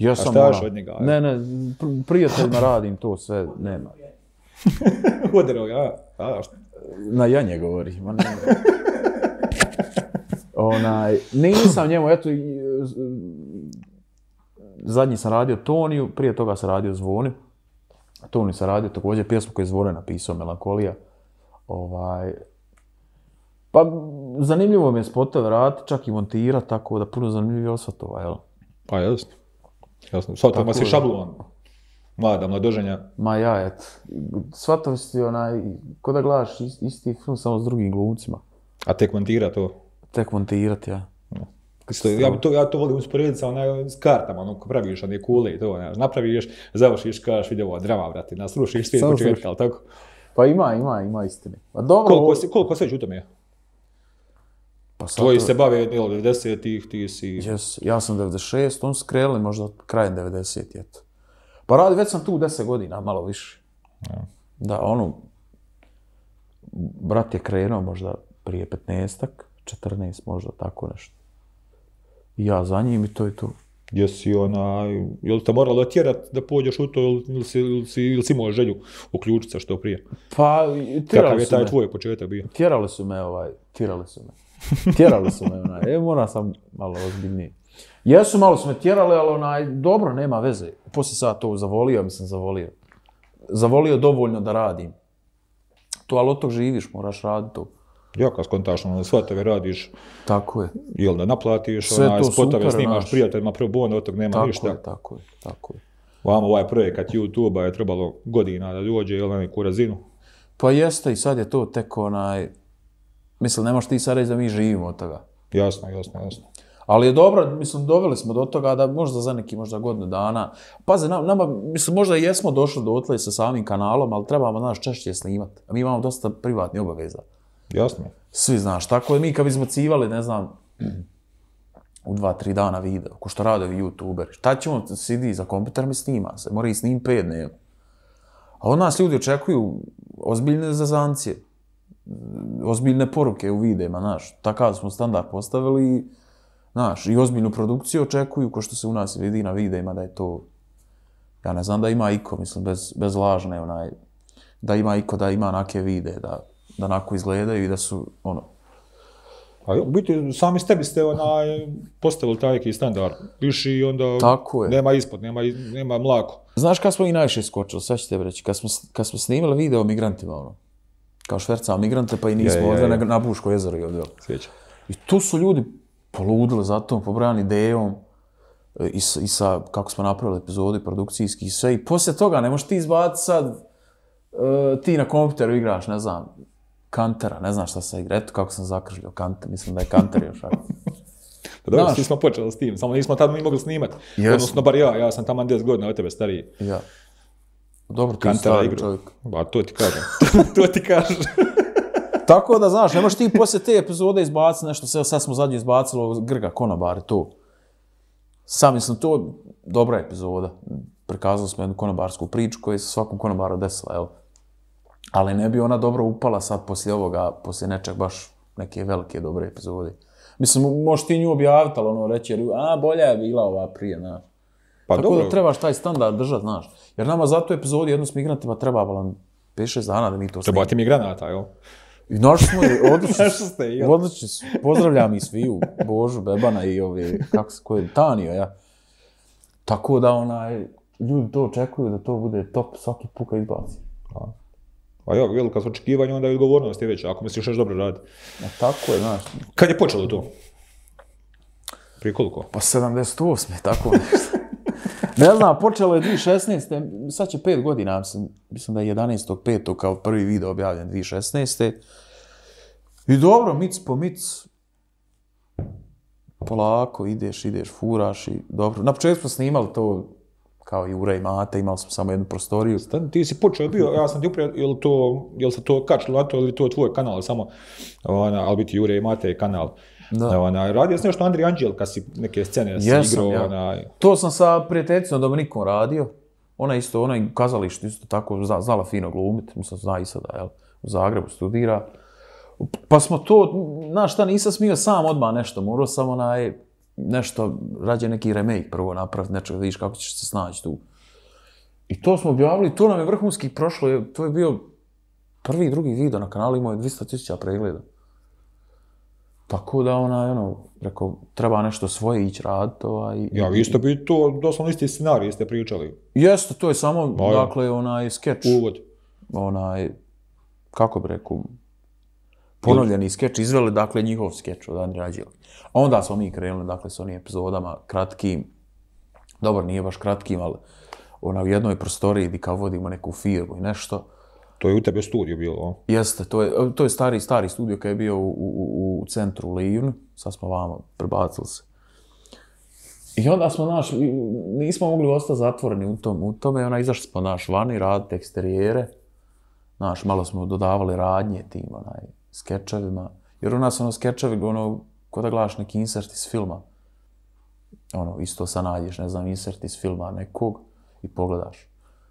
Ja sam A ono- od njega? Ne, ne, pr prijateljima radim to sve, nema. *laughs* Odero ga, a? Na ja janje govori, ma ne. Onaj, nisam njemu, eto, zadnji sam radio Toniju, prije toga sam radio Zvoni. Toniju sam radio također pjesmu koju je Zvone napisao, Melankolija. Ovaj, pa, zanimljivo mi je spotove raditi, čak i montira, tako da puno zanimljivo je osvatova, jel? Pa, jasno. Jasno, sva to, ma si šablon. Mlada, mladoženja. Ma ja, et. Svatav si onaj, ko da gledaš isti film, samo s drugim glumcima. A tek montira to? Tek montira, ja. Isto, ja, to, ja to volim usporediti sa onaj, s kartama, ono, praviš one kule i to, ne, napraviš, završiš, kažeš, vidi ovo, drama, vrati, naslušiš, sve svijet početka, ali tako? Pa ima, ima, ima istine. Pa dobro, koliko, ovo... koliko sveć u tome je? Pa sad, Tvoji se bave jel, 90-ih, ti si... Yes, ja sam 96, on skrele možda krajem 90-ih, eto. Pa radi, već sam tu 10 godina, malo više. Ja. Da, ono, brat je krenuo možda prije 15-ak, 14 možda, tako nešto. Ja za njim i to je to. Jesi ona, je li te moralo tjerat da pođeš u to ili, ili, ili, ili si, imao želju uključiti se što prije? Pa, tjerali su me. Kakav je taj tvoj početak bio? Tjerali su me, ovaj, tjerali su me. *laughs* Tjerali su me, onaj, e, moram sam malo ozbiljnije. Jesu, malo su me tjerali, ali onaj, dobro, nema veze. Poslije sad to zavolio, mislim, zavolio. Zavolio dovoljno da radim. To, ali od tog živiš, moraš raditi to. Ja, kad skontaš, ono, sve tebe radiš. Tako je. Jel da naplatiš, sve onaj, spotove snimaš naš. prijateljima, prvo bono, od tog nema tako ništa. Tako je, tako je, tako je. Vam ovaj projekat YouTube-a je trebalo godina da dođe, jel na neku razinu? Pa jeste, i sad je to tek onaj, Mislim, nemaš ti sad reći da mi živimo od toga. Jasno, jasno, jasno. Ali je dobro, mislim, doveli smo do toga da možda za neki možda godinu dana. Paze, nama, nama mislim, možda jesmo došli do otle sa samim kanalom, ali trebamo naš češće snimat. Mi imamo dosta privatni obaveza. Jasno. Svi znaš, tako je. Mi kad bismo civali, ne znam, u dva, tri dana video, ko što rade youtuber, šta ćemo on sidi za kompjuter mi snima se, mora i snim pet, ne. A od nas ljudi očekuju ozbiljne zazancije ozbiljne poruke u videima, znaš, takav smo standard postavili, znaš, i ozbiljnu produkciju očekuju, ko što se u nas vidi na videima, da je to, ja ne znam da ima iko, mislim, bez, bez lažne, onaj, da ima iko, da ima nake vide, da, da onako izgledaju i da su, ono, A u biti, sami s tebi ste onaj, postavili taj neki standard. Viši i onda Tako je. nema ispod, nema, nema mlako. Znaš kad smo i najviše skočili, sve ću te reći, kad smo, kad smo snimali video o migrantima, ono, kao švercao migrante, pa i nismo ja, ja, ja. na Buško jezero i ovdje. Sjeća. I tu su ljudi poludili za to, pobrojani idejom e, i, i sa, kako smo napravili i produkcijski i sve. I poslije toga, ne možeš ti izbaciti sad, uh, ti na kompjuteru igraš, ne znam, kantera, ne znam šta se igra. Eto kako sam zakržio kanter, mislim da je kanter još. *laughs* Pa dobro, svi smo počeli s tim, samo nismo tad mi mogli snimati. Yes. Odnosno, bar ja, ja sam tamo 10 godina, od tebe stariji. Ja. Dobro, ti Kantara stari igra. čovjek. A to ti kažem. *laughs* to ti kažem. *laughs* Tako da, znaš, ne možeš ti poslije te epizode izbaciti nešto, sve, sad smo zadnje izbacili Grga Konobar i to. Sam mislim, to je dobra epizoda. Prikazali smo jednu konobarsku priču koja je sa svakom konobaru desila, evo. Ali ne bi ona dobro upala sad poslije ovoga, poslije nečeg baš neke velike dobre epizode. Mislim, možeš ti nju objaviti, ali ono reći, a, bolja je bila ova prije, znaš. Pa Tako dobro. da trebaš taj standard držati, znaš. Jer nama za tu epizodi jedno s migrantima treba balan 5-6 dana da mi to snimimo. Trebati migranata, evo. I naš smo, *laughs* odlični ste, odlični su. Pozdravljam i sviju, Božu, Bebana i ove, kako se, koje, Tanija, ja. Tako da, onaj, ljudi to očekuju da to bude top svaki puka izbaci. A, A jo, velika su očekivanje, onda je odgovornost je veća, ako misliš još dobro raditi. A tako je, znaš. Kad je počelo to? Prije koliko? Pa 78. tako nešto. Ne znam, počelo je 2016. Sad će pet godina, mislim, mislim da je 11.5. kao prvi video objavljen 2016. I dobro, mic po mic, polako ideš, ideš, furaš i dobro. Na početku smo snimali to kao i Ura i Mata, imali smo samo jednu prostoriju. Stan, ti si počeo bio, ja sam ti upravo, je li to, je li se to kačilo na to, ili to je tvoj kanal, samo, ona, ali biti Jure i Mate kanal. Uh, Da. Evo, na, radio sam nešto Andri Anđel, kad si neke scene ja si igrao. Ja. Na... To sam sa prijateljicom nikom radio. Ona isto, ona je kazalište, isto tako, zna, znala fino glumiti, mislim, zna i sada, jel, u Zagrebu studira. Pa smo to, znaš šta, nisam smio sam odmah nešto, morao sam onaj, nešto, rađe neki remake prvo napraviti, nečeg, vidiš kako ćeš se snaći tu. I to smo objavili, to nam je vrhunski prošlo, to je bio prvi i drugi video na kanalu, imao je 200.000 pregleda. Mm. Tako da ona, ono, rekao, treba nešto svoje ići raditi, ovaj... I, ja, isto bi to, doslovno isti scenarij ste pričali. Jeste, to je samo, no, dakle, onaj, skeč. Uvod. Onaj, kako bi rekao, ponovljeni skeč, izveli, dakle, njihov skeč od Andrija Đela. onda smo mi krenuli, dakle, s onim epizodama, kratkim, dobro, nije baš kratkim, ali, ona, u jednoj prostoriji gdje kao vodimo neku firmu i nešto, To je u tebe studio bilo, Jeste, to je, to je stari, stari studio koji je bio u, u, u centru Livn. Sad smo vama prebacili se. I onda smo, naš, nismo mogli ostati zatvoreni u tom, u tome. Ona, izašli smo, naš, vani raditi eksterijere. Naš, malo smo dodavali radnje tim, onaj, skečevima. Jer u nas, ono, skečevi, ono, k'o da gledaš neki insert iz filma. Ono, isto sa nađeš, ne znam, insert iz filma nekog i pogledaš.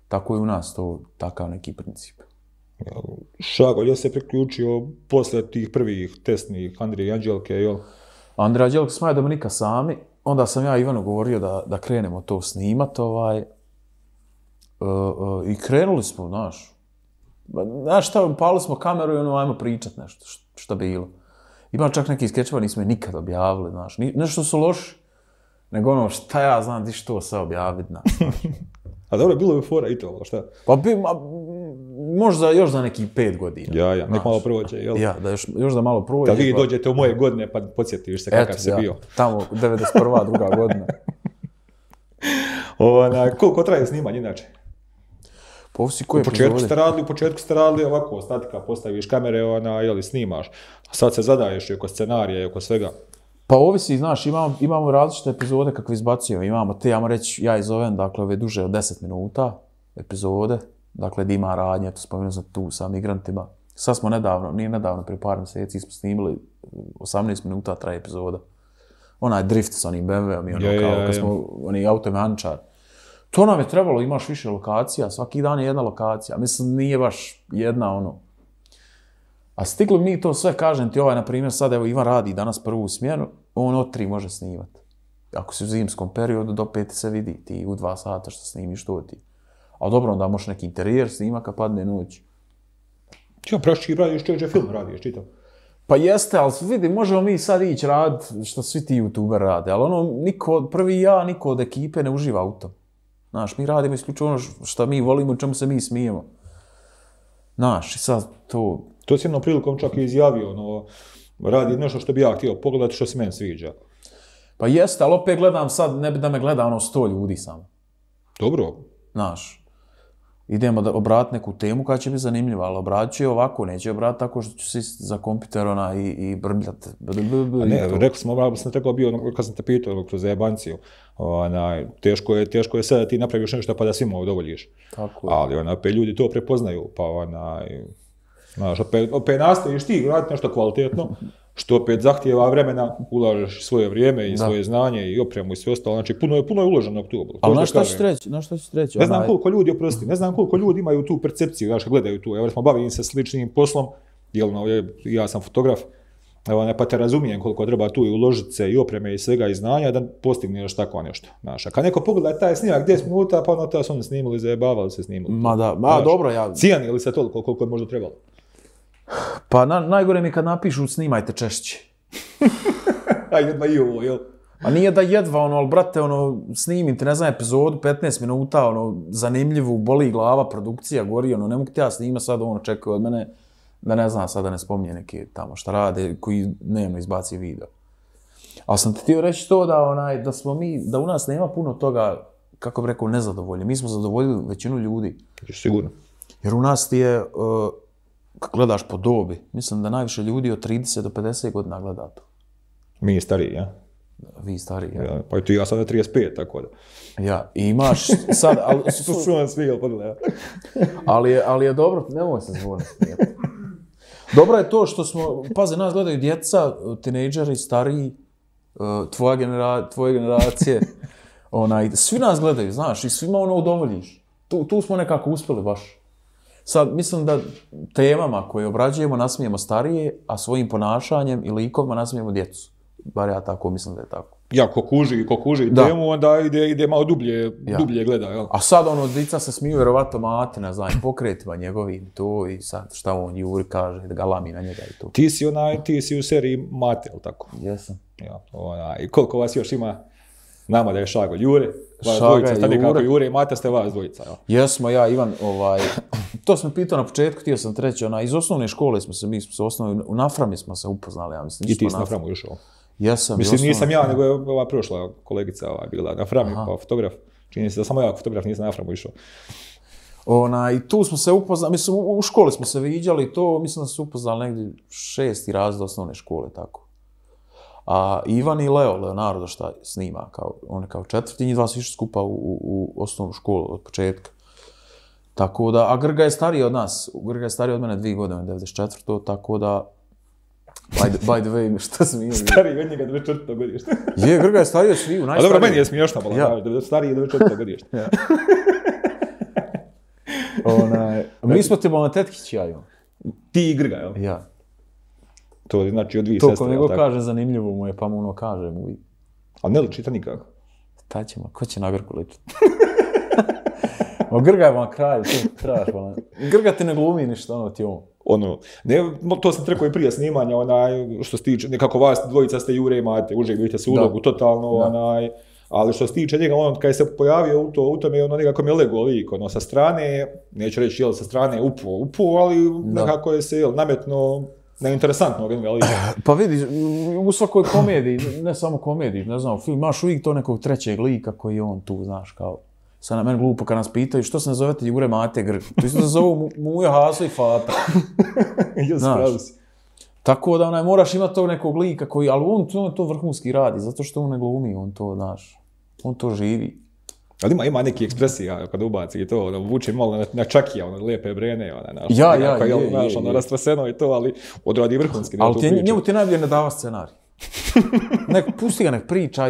Tako je u nas to takav neki princip. Šagolj, ja se priključio posle tih prvih testnih Andrije i Anđelke, jel? Andrija Anđelke smo ja Dominika sami, onda sam ja Ivanu govorio da, da krenemo to snimat, ovaj, e, e, i krenuli smo, znaš, znaš šta, upali smo kameru i ono, ajmo pričat nešto, što bilo. Ima čak neki skečeva, nismo je nikad objavili, znaš, ni, nešto su loši, nego ono, šta ja znam, di što sve objaviti, znaš. *laughs* A dobro, bilo je fora i to, šta? Pa, bi, ma, možda još za neki pet godina. Ja, ja, nek malo prođe, jel? Ja, da još, još da malo prođe. Da vi pa- dođete u moje godine pa podsjetiš se kakav se ja, bio. tamo 91. druga godina. *laughs* Ona, koliko traje snimanje inače? Po pa ovsi koje u početku ste radili, u početku ste radili ovako, statika, postaviš kamere, ona, jel, snimaš. Sad se zadaješ i oko scenarija i oko svega. Pa ovisi, znaš, imamo, imamo različite epizode kakve izbacujemo. Imamo te, ja reći, ja izovem, dakle, ove duže od 10 minuta epizode, dakle, da ima radnje, to spomenuo sam tu sa migrantima. Sad smo nedavno, nije nedavno, prije par mjeseci smo snimili 18 minuta traje epizoda. Onaj drift sa onim BMW-om i ono je, kao, je, kad je. smo, oni auto mančar. To nam je trebalo, imaš više lokacija, svaki dan je jedna lokacija. Mislim, nije baš jedna, ono. A stigli mi to sve, kažem ti ovaj, na primjer, sad evo Ivan radi danas prvu smjenu, on od tri može snimati. Ako si u zimskom periodu, do pet se vidi ti u dva sata što snimiš, to ti. A dobro, onda možeš neki interijer snima kad padne noć. Ti ja praštički radi, još čovječe film radi, radiš, čitav. Pa jeste, ali vidi, možemo mi sad ići rad što svi ti youtuber rade, ali ono, niko, prvi ja, niko od ekipe ne uživa u tom. Znaš, mi radimo isključivo ono što mi volimo, i čemu se mi smijemo. Znaš, i sad to... To si jednom prilikom čak i izjavio, ono, radi nešto što bi ja htio pogledati što se meni sviđa. Pa jeste, ali opet gledam sad, ne bi da me gleda ono sto ljudi samo. Dobro. Znaš, idemo da obrati neku temu koja će biti zanimljiva, ali obrat ću je ovako, neće obrat tako što ću se za kompiter ona i, i brbljat. ne, rekli smo, ovaj, sam rekao bio, ono, kad sam te pitao ono, kroz zajebanciju, onaj, teško je, teško je sada ti napraviš nešto pa da svima udovoljiš. Tako je. Ali ona, pe ljudi to prepoznaju, pa onaj, znaš, pe, pe nastaviš ti raditi nešto kvalitetno, što opet zahtijeva vremena, ulažeš svoje vrijeme i da. svoje znanje i opremu i sve ostalo, znači puno je, puno je uloženo u tu oblast. Ali na šta se treći, na šta se treći? Ne znam koliko ljudi, oprosti, ne znam koliko ljudi imaju tu percepciju, znaš, gledaju tu, ja smo bavim se sličnim poslom, jel, no, ja sam fotograf, evo, ne, pa te razumijem koliko treba tu i uložiti se i opreme i svega i znanja da postigneš tako nešto, znaš. A kad neko pogleda taj snimak, gdje smo uta, pa ono, to su oni snimili, zajebavali se snimili. Ma da, ma, dobro, ja... Cijanili se toliko koliko je možda trebalo. Pa na, najgore mi kad napišu snimajte češće. *laughs* A jedva i ovo, jel? A nije da jedva, ono, ali brate, ono, snimim ti, ne znam, epizodu, 15 minuta, ono, zanimljivu, boli glava, produkcija gori, ono, ne mogu ti ja snima sad, ono, čekaju od mene, da ne znam, sad da ne spominje neke tamo šta rade, koji nema izbaci video. A sam ti htio reći to da, onaj, da smo mi, da u nas nema puno toga, kako bi rekao, nezadovoljni. Mi smo zadovoljili većinu ljudi. Sigurno. Jer u nas ti je, uh, kad gledaš po dobi, mislim da najviše ljudi od 30 do 50 godina gleda to. Mi stariji, ja? Vi stariji, ja. ja pa i tu ja sad 35, tako da. Ja, imaš sad... Ali, *laughs* su, su, su, svi, ali podle, ja. ali, ali je dobro, nemoj se zvoniti. Dobro je to što smo, pazi, nas gledaju djeca, tinejdžeri, stariji, e, tvoja genera tvoje generacije, *laughs* onaj, svi nas gledaju, znaš, i svima ono udovoljiš. Tu, tu smo nekako uspjeli baš. Sad, mislim da temama koje obrađujemo nasmijemo starije, a svojim ponašanjem i likovima nasmijemo djecu. Bar ja tako mislim da je tako. Ja, ko kuži, ko kuži da. temu, onda ide, ide malo dublje, ja. dublje gleda, jel? A sad ono, dica se smiju, vjerovato, mate, ne znam, pokretima njegovim to i sad šta on Juri kaže, da ga lami na njega i to. Ti si onaj, ti si u seriji mate, jel tako? Jesam. Ja, onaj, koliko vas još ima? nama da je Šago Jure, vas dvojica, stani kako Jure, Mata ste vas dvojica. Jo. Jesmo ja, Ivan, ovaj, *coughs* to sam pitao na početku, tio sam treći, ona, iz osnovne škole smo se, mi smo se osnovi, u Naframi smo se upoznali, ja mislim. I ti si na Framu ušao. Ja sam, mislim, nisam ja, nego je ova prošla kolegica, ova, bila na Framu, pa fotograf. Čini se da sam ja fotograf nisam na Framu išao. Ona, i tu smo se upoznali, mislim, u, u školi smo se viđali to, mislim da smo se upoznali negdje šesti razred osnovne škole, tako. A Ivan i Leo, Leonardo, šta snima, kao, on je kao četvrti, njih dva su išli skupa u, u, u osnovnu školu od početka. Tako da, a Grga je stariji od nas, Grga je stariji od mene dvije godine, 94. Tako da, By the, by the way, *laughs* šta sam imao? Stariji od njega 24. godišta. *laughs* je, Grga je stariji od svi, najstariji. A dobro, meni je smiješno, bila, ja. da, stariji od 24. godišta. ja. *laughs* Onaj, znači- mi smo te bomo tetkići, ja imam. Ti i Grga, jel? Ja. To je znači od dvije to, sestre. To nego kaže zanimljivo mu je, pa mu ono kaže mu. A ne li čita nikako? Ta ćemo, ko će na grku ličiti? *laughs* Ma grgaj vam kraj, to trebaš vam. Grga ti ne glumi ništa, ono ti ono. Ono, ne, to sam trekao i prije snimanja, onaj, što se tiče, nekako vas dvojica ste jure imate, uže vidite se ulogu, totalno, onaj, ali što se tiče njega, ono, kada je se pojavio u to, u tome, ono, nekako mi je lego lik, ono, sa strane, neću reći, jel, sa strane, upo, upo, ali da. nekako je se, jel, nametno, Ne, interesantno, ovim ali... *clears throat* Pa vidi, u svakoj komediji, ne samo komediji, ne znam, film, imaš uvijek to nekog trećeg lika koji je on tu, znaš, kao... Sad na meni glupo kad nas pitaju što se ne zovete Jure Mate Grk. Tu isto se zovu Mujo Haso i Fata. *laughs* Jel Tako da onaj, moraš imati tog nekog lika koji, ali on to, on to vrhunski radi, zato što on ne glumi, on to, znaš, on to živi. Ali ima, ima neki ekspresija kad ubaci i to, ono, vuče malo na, na čakija, ono, lijepe brene, ona, naš, ja, ja, je, je, ono, je, naš, ono, rastraseno i to, ali odradi vrhunski. Ali ti, njemu ti najbolje ne dava scenarij. *laughs* nek, pusti ga, nek priča,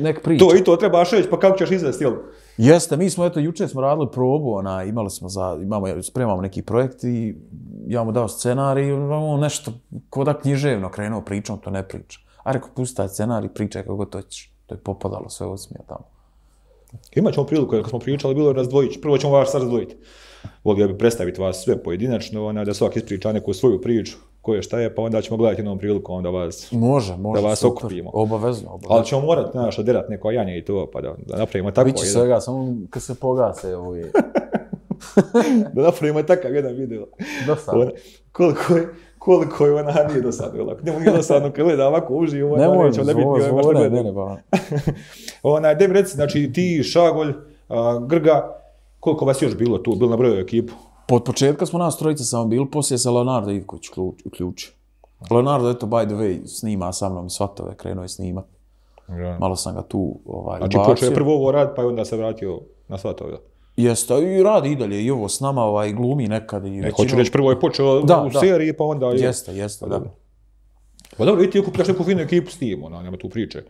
nek priča. To i to treba šeć, pa kako ćeš izvesti, jel? Jeste, mi smo, eto, juče smo radili probu, ona, imali smo za, imamo, spremamo neki projekt i ja mu dao scenarij, imamo ono, nešto, ko da književno krenuo pričom, to ne priča. A rekao, pusti taj scenarij, pričaj kako to ćeš. To je popadalo sve od smija tamo. Imaćemo priliku, kako smo pričali, bilo je razdvojić. Prvo ćemo vas razdvojiti. Volio bih predstaviti vas sve pojedinačno, ona, da svak ispriča neku svoju priču, ko je šta je, pa onda ćemo gledati jednom priliku, onda vas, može, može, da vas super. okupimo. Obavezno, obavezno. Ali ćemo morati, znaš, oderati neko ajanje i to, pa da, da napravimo tako. Biće svega, samo kad se pogase ovo je. *laughs* da napravimo takav jedan video. Dosta. Koliko je, koliko je ona nije dosadno, ovako. Nemo nije dosadno, kada gleda ovako, uži, ovo ne ono, neće, ne biti, ovo što gleda. Ne, ne, ne, ne, znači ti, Šagolj, uh, Grga, koliko vas još bilo tu, bilo na broju ekipu? Pod početka smo nas trojica samo bili, poslije se Leonardo Ivković uključio. Leonardo, eto, by the way, snima sa mnom svatove, krenuo je snimat. Malo sam ga tu ovaj, znači, bacio. Znači, počeo je prvo ovo rad, pa je onda se vratio na svatove. Jeste, i radi i dalje, i ovo s nama, ovaj, glumi nekad. I e, hoću reći, prvo je počeo da, u da. seriji, pa onda... Je... Jeste, jeste, pa da. Pa dobro, i ti ukupljaš neku finu ekipu s tim, ona, nema tu priče.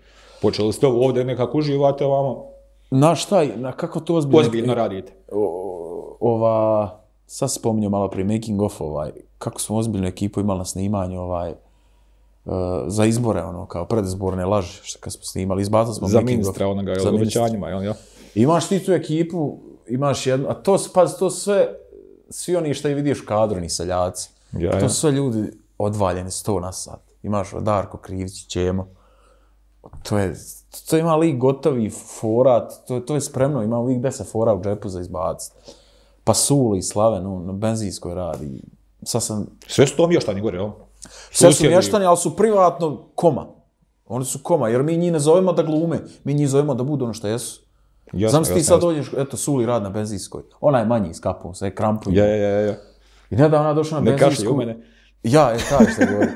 Počeli ste ovo ovdje nekako uživate, ovamo... Na šta, na kako to ozbiljno... Ozbiljno radite. O, ova, sad se pominjao malo prije, making of, ovaj, kako smo ozbiljnu ekipu imali na snimanju, ovaj, e, za izbore, ono, kao predizborne laži, što kad smo snimali, izbacili smo za making ministra, of. Za ministra onoga, za ja? Imaš ti tu ekipu, imaš jednu, a to, pazi, to sve, svi oni što i vidiš kadru, ni seljaci. Ja, ja. To su sve ljudi odvaljeni sto na sat. Imaš od Darko Krivić, Čemo. To je, to ima lik gotovi forat, to, to je spremno, ima lik se fora u džepu za izbacit. Pa suli, slave, no, na benzinskoj radi. Sad sam... Sve su to mještani gore, ovo? Sve su mještani, ali su privatno koma. Oni su koma, jer mi njih ne zovemo da glume, mi njih zovemo da budu ono što jesu. Jasno, Znam ti sad dođeš, eto, Suli rad na benzinskoj. Ona je manji iz kapom, sve krampuju. Ja, ja, ja, ja. I ne da ona došla na benzinsku. Ne kašlji u mene. Ja, je, taj što govori.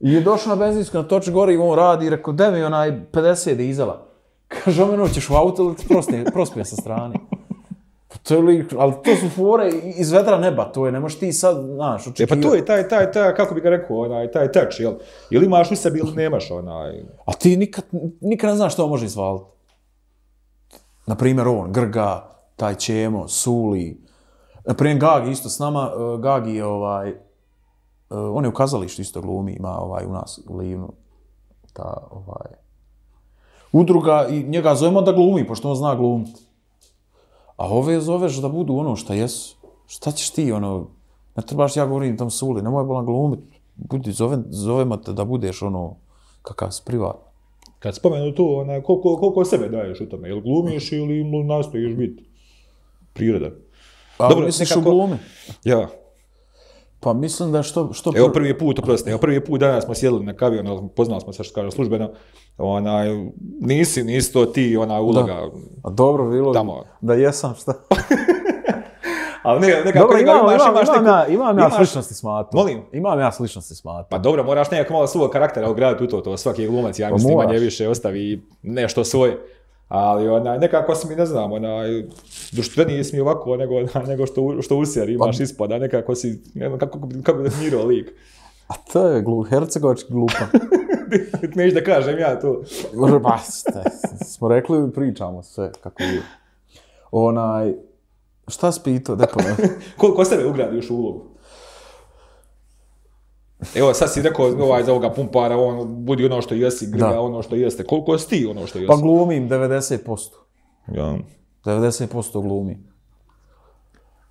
I je došla na benzinsku, na toč gori, on radi, i rekao, gde mi onaj 50 dizela? Kaže, o mene, u auto, ali prospije, prospije sa strane. Pa to je li, ali to su fore iz vedra neba, to je, ne možeš ti sad, znaš, očekivati. E pa to je taj, taj, taj, kako bi ga rekao, onaj, taj teč, jel? Ili imaš li sebi, ili nemaš, onaj. A ti nikad, nikad ne znaš što može izvaliti. Na primjer on, Grga, taj Čemo, Suli. Na primjer Gagi isto s nama. E, Gagi je ovaj... E, on je u kazalištu isto glumi, ima ovaj, u nas u Livnu. Ta ovaj... Udruga i njega zovemo da glumi, pošto on zna glumiti. A ove zoveš da budu ono što jesu. Šta ćeš ti, ono... Ne trebaš, ja govorim tamo Suli, moj bolan glumit. Budi, zovem, zovemo te da budeš ono kakav privat kad spomenu to, onaj, koliko, koliko sebe daješ u tome, ili glumiš ili nastojiš biti priroda. A Dobro, misliš nekako... u glumi? Ja. Pa mislim da što... što... Evo prvi put, oprosti, evo prvi put danas smo sjedili na kavi, ono, poznali smo se što kažem službeno, onaj, nisi, nisi to ti, ona uloga. Da. A dobro, bilo da jesam, šta? *laughs* Ali ne, nekako dobro, imam, imaš, imaš imam, neku... Imam ja, imam ja imaš... sličnosti s Matom. Molim? Imam ja sličnosti s Matom. Pa dobro, moraš nekako malo svog karaktera ograditi u to, to svaki glumac, ja pa mislim, manje više ostavi nešto svoje. Ali ona, nekako si mi, ne znam, ona, društveniji si mi ovako nego, *laughs* nego što, što usjer pa- imaš pa... ispod, a nekako si, ne znam, kako, kako bi definirao lik. A to je glu, hercegovački glupa. *laughs* Neć da kažem ja to. Može, pa, smo rekli, pričamo sve kako je. Onaj, Šta si pitao? Da *laughs* ko, ko se me ugradi još u ulogu? Evo, sad si rekao ovaj, za ovoga pumpara, on budi ono što jesi, griga da. ono što jeste. Koliko si ti ono što pa jesi? Pa glumim 90%. Ja. 90% glumim.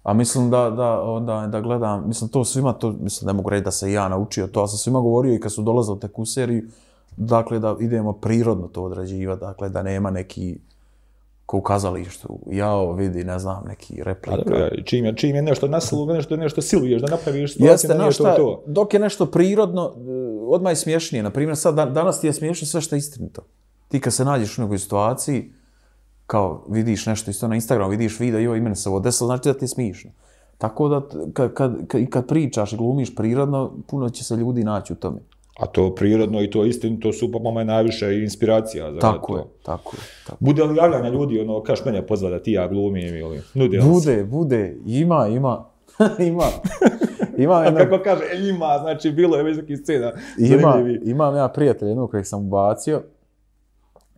A mislim da, da, da, da gledam, mislim to svima, to, mislim ne mogu reći da se ja naučio to, a sam svima govorio i kad su dolazili tek u seriju, dakle da idemo prirodno to odrađiva, dakle da nema neki, ko u što ja vidi, ne znam, neki replika. Da, pa čim, je, čim je nešto nasluga, nešto, nešto siluješ da napraviš situaciju, Jeste, nije šta, to, Dok je nešto prirodno, eh, odmah je smiješnije na primjer sad, danas ti je smiješno sve što je istinito. Ti kad se nađeš u nekoj situaciji, kao vidiš nešto isto na Instagram vidiš video, joj, imen se ovo desilo, znači da ti je smiješno. Tako da, kad, kad, kad, kad pričaš i glumiš prirodno, puno će se ljudi naći u tome. A to prirodno i to to su pa mama je najviše inspiracija za tako tako je, tako je. Bude li javljanje ljudi, ono, kaš mene pozva da ti ja glumim ili nudi Bude, si. bude, ima, ima. *laughs* ima. Ima jedna... kako kaže, e, ima, znači bilo je već neki scena. Ima, imam ja prijatelj, jednog kojeg sam ubacio.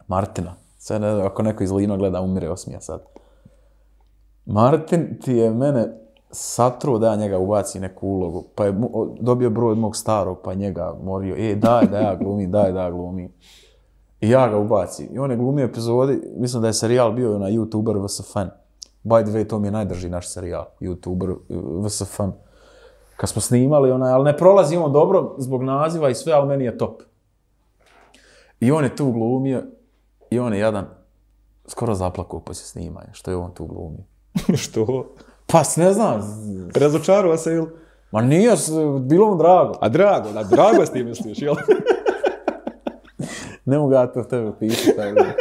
Martina. Sve ne, ako neko iz Lino gleda, umire osmija sad. Martin ti je mene satru da ja njega ubaci neku ulogu, pa je dobio broj od mog starog, pa njega morio, e, daj daj, ja glumim, daj daj, ja glumim. I ja ga ubaci. I on je glumio epizodi, mislim da je serijal bio na YouTuber vs. Fan. By the way, to mi je najdrži naš serijal, YouTuber eh, vs. Fan. Kad smo snimali, onaj, ali ne prolazimo dobro zbog naziva i sve, ali meni je top. I on je tu glumio i on je jadan skoro zaplakao poslije snimanja. Što je on tu glumio? *laughs* što? Pa, ne znam. Razočarova se ili? Ma nije, bilo mu drago. A drago, da drago s ti misliš, jel? *laughs* ne mogu ja to tebe pisati, tako *laughs*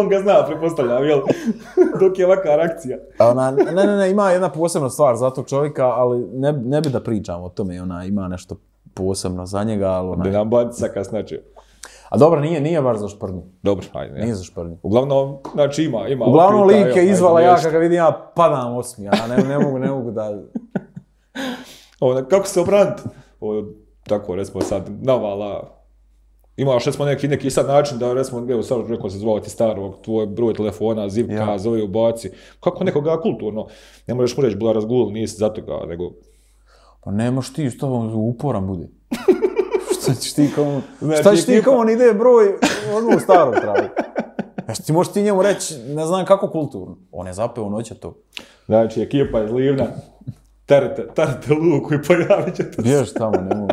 On ga zna, prepostavljam, jel? Dok je ovakva reakcija. ona, ne, ne, ne, ima jedna posebna stvar za tog čovjeka, ali ne, ne bi da pričam o tome. Ona ima nešto posebno za njega, ali... Ona... Da nam bacica kasnače. A dobro, nije, nije baš za šprnju. Dobro, ajde. Nije za šprnju. Uglavnom, znači ima, ima. Uglavnom, oprita, je izvala ja kada vidim, ja padam osmi, ja ne, ne mogu, ne mogu da... *laughs* Ovo, kako se obraniti? tako, recimo sad, navala, Imaš, recimo, neki, neki sad način da, recimo, gdje u rekao se zvao ti starog, tvoj broj telefona, zivka, ja. zove u baci. Kako nekoga kulturno, ne možeš mu reći, bila razgulil, nisi za toga, nego... Pa nemaš ti, što tobom uporan budi. *laughs* šta ćeš ti komu... Znači, šta ćeš ti ekipa... on ide broj, ono u starom traju. Znači, ti možeš ti njemu reći, ne znam kako kulturno. On je zapeo noć, a to... Znači, ekipa iz Livna, tarate, tarate luku i pojavit će to se. Ješ tamo, ne mogu.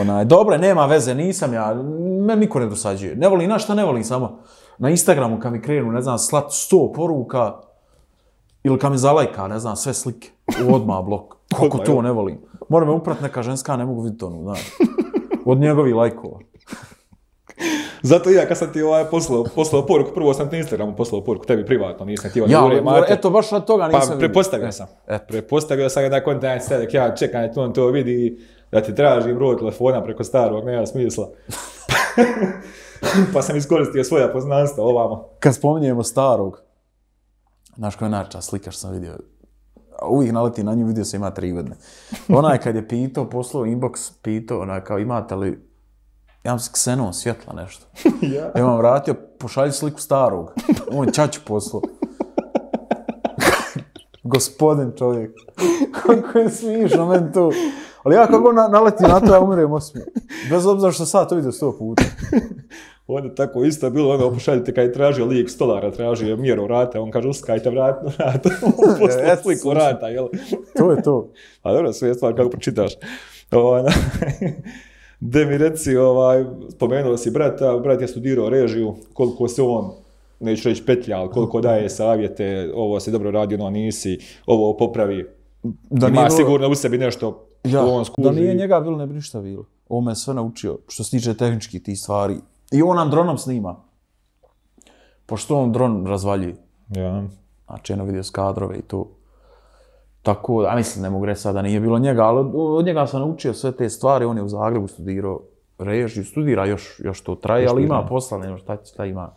Onaj, dobro, nema veze, nisam ja, me niko ne dosađuje. Ne volim, znaš šta ne volim, samo na Instagramu kad mi krenu, ne znam, slat sto poruka ili kad mi zalajka, ne znam, sve slike, u odmah blok. Koliko to ne volim mora me uprat neka ženska, ne mogu vidjeti onu, znaš. Od njegovih lajkova. Zato ja kad sam ti ovaj poslao, poslao poruku, prvo sam ti Instagramu poslao poruku, tebi privatno, nisam ti ovaj ja, uvijek ono, mate. Eto, baš od toga pa nisam pa, vidio. prepostavio e, sam. Eto. Prepostavio sam da kontaj sedak, ja čekam da on to vidi, da ti tražim broj telefona preko starog, nema smisla. *laughs* pa sam iskoristio svoja poznanstva ovamo. Kad spominjemo starog, znaš koja je najča slika što sam vidio, uvijek naleti na nju, vidio se ima tri godine. Ona je kad je pitao, poslao inbox, pitao, ona kao, imate li, ja imam ksenon, svjetla nešto. *laughs* Ja. Imam vratio, pošalji sliku starog. On je čaču poslao. *laughs* Gospodin čovjek. Kako je smišno men tu. Ali ja kako na, naleti na to, ja umirem osmi. Bez obzira što sad to vidio sto puta. Ovdje tako isto bilo, ono, pošaljite kaj traži lik stolara, traži je mjeru rata, on kaže, uskajte vratno na *laughs* rata, *laughs* posle sliku rata, jel? to je to. *laughs* Pa dobro, sve stvari kako pročitaš. Ovo, De mi reci, ovaj, spomenuo si brata, brat je studirao režiju, koliko se on, neću reći petlja, ali koliko daje savjete, ovo se dobro radi, ono nisi, ovo popravi, da ima nije sigurno u sebi nešto, ja, on skuži. Da nije njega bilo, ne bi ništa bilo. Ovo me sve naučio, što se tiče tehnički tih stvari, I on nam dronom snima. Pošto on dron razvaljuje. Ja. Znači, jedno vidio kadrove i to. Tako, a mislim, ne mogu reći sada, nije bilo njega, ali od njega sam naučio sve te stvari. On je u Zagrebu studirao režiju, studira još, još to traje, još ali ima posla, ne znam šta, šta ima.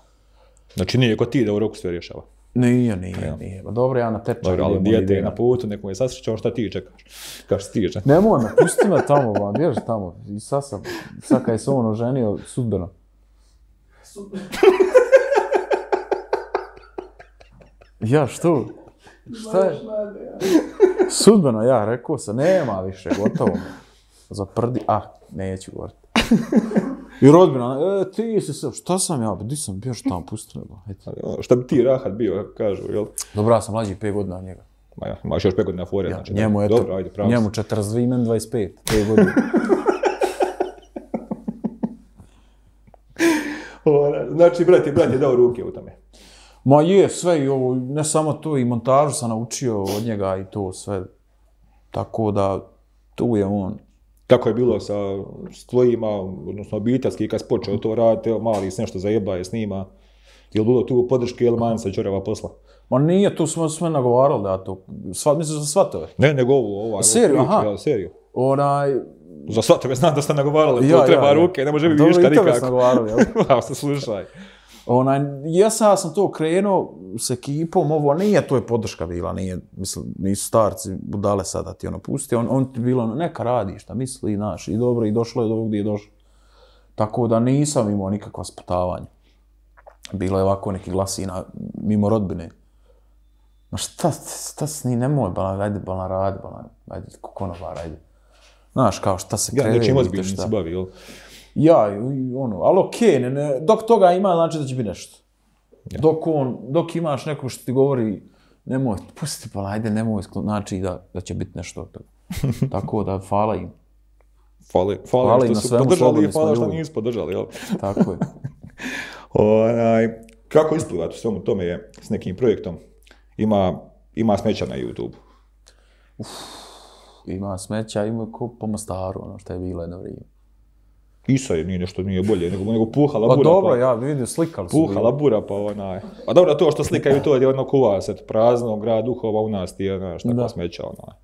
Znači, nije kao ti da u roku sve rješava? Nije, nije, nije. Ma dobro, ja na tečaj. Dobro, ali dijete je na putu, nekom je sasrećao, šta ti čekaš? Kaš stiže. Nemoj me, pusti me tamo, ba, bježi tamo. I sad sam, sad kad je se on oženio, sudbeno super. ja, što? Šta je? Sudbeno, ja, rekao sam, nema više, gotovo. Za prdi, a, ah, neću govoriti. I rodbina, e, ti si se, šta sam ja, gdje pa sam bio, što šta vam pustili? Ono, šta bi ti rahat bio, kažu, jel? Dobro, sam mlađi 5 godina od njega. Ma ja, imaš još 5 godina fore, ja, znači. Njemu, da, eto, dobro, ajde, njemu 42, imam 25, 5 godina. znači, brat je, brat je dao ruke u tome. Ma je, sve i ovo, ne samo to, i montažu sam naučio od njega i to sve. Tako da, tu je on. Tako je bilo sa tvojima, odnosno obiteljski, kad počeo to raditi, evo, mali se nešto zajeba je snima. Je li bilo tu podrške ili manjca čoreva posla? Ma nije, tu smo sve nagovarali, da to, sva, mislim da sva to Ne, nego ovo, ovo, seriju, ovo, Seriju, ovo, ovo, ovo, za sva tebe znam da ste nagovarali, ja, tu treba ja, ruke, ne može biti viška nikako. Dobro, i tebe nagovarali, jel? Vau, *laughs* se slušaj. Onaj, ja sam, sam to krenuo s ekipom, ovo nije, to je podrška bila, nije, mislim, nisu starci budale sada ti ono pusti, on, on ti bilo ono, neka radi šta misli, znaš, i dobro, i došlo je do ovog gdje je došlo. Tako da nisam imao nikakva sputavanja. Bilo je ovako neki glasina, mimo rodbine. Ma šta, šta s ni nemoj, bala, ajde, bala, radi, bala, ajde, kukonovar, ajde. Znaš, kao šta se krene. Ja, neće znači, imati se bavi, jel? Ja, ono, ali okej, okay, ne, ne, dok toga ima, znači da će biti nešto. Ja. Dok, on, dok imaš neko što ti govori, nemoj, pusti pa, ajde, nemoj, znači da, da će biti nešto od toga. *laughs* Tako da, hvala im. Hvala, hvala, hvala im što su podržali i hvala što nisu podržali, jel? Tako je. *laughs* Onaj, kako izgledati u svemu tome je s nekim projektom? Ima, ima smeća na YouTube. Uff ima smeća, ima ko po Mostaru, ono što je bilo jedno vrijeme. Isa je, nije nešto nije bolje, nego, nego puhala pa bura. Pa dobro, pa, ja vidim, slikali su. Puhala bura, pa onaj. Pa dobro, to što slikaju to je ono kuva, sad prazno, grad duhova u nas, ti je ono što tako smeća, onaj.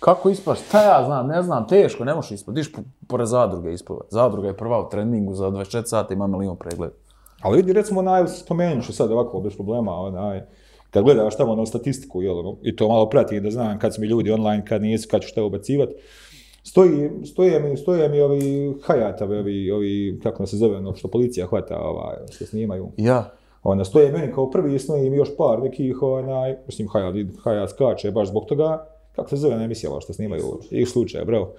Kako ispaš? Ta ja znam, ne znam, teško, ne možeš ispaš. Diš pored zadruge ispaš. Zadruga je prva u treningu za 24 sata, ima milion pregled. Ali vidi, recimo, naj, spomenuš sad ovako, bez problema, onaj. Uh, kad gledaš tamo ono statistiku, je ono, i to malo pratim da znam kad su mi ljudi online, kad nisu, kad ću šta ubacivat, stoji, stoje mi, stoje mi ovi hajatavi, ovi, ovi, kako nam se zove, ono, što policija hvata, ovaj, što snimaju. Ja. Ona, stoje mi kao prvi, i stoje mi još par nekih, onaj, mislim, hajat, hajat skače baš zbog toga, kako se zove, ne mislija ovo što snimaju, i slučaj bravo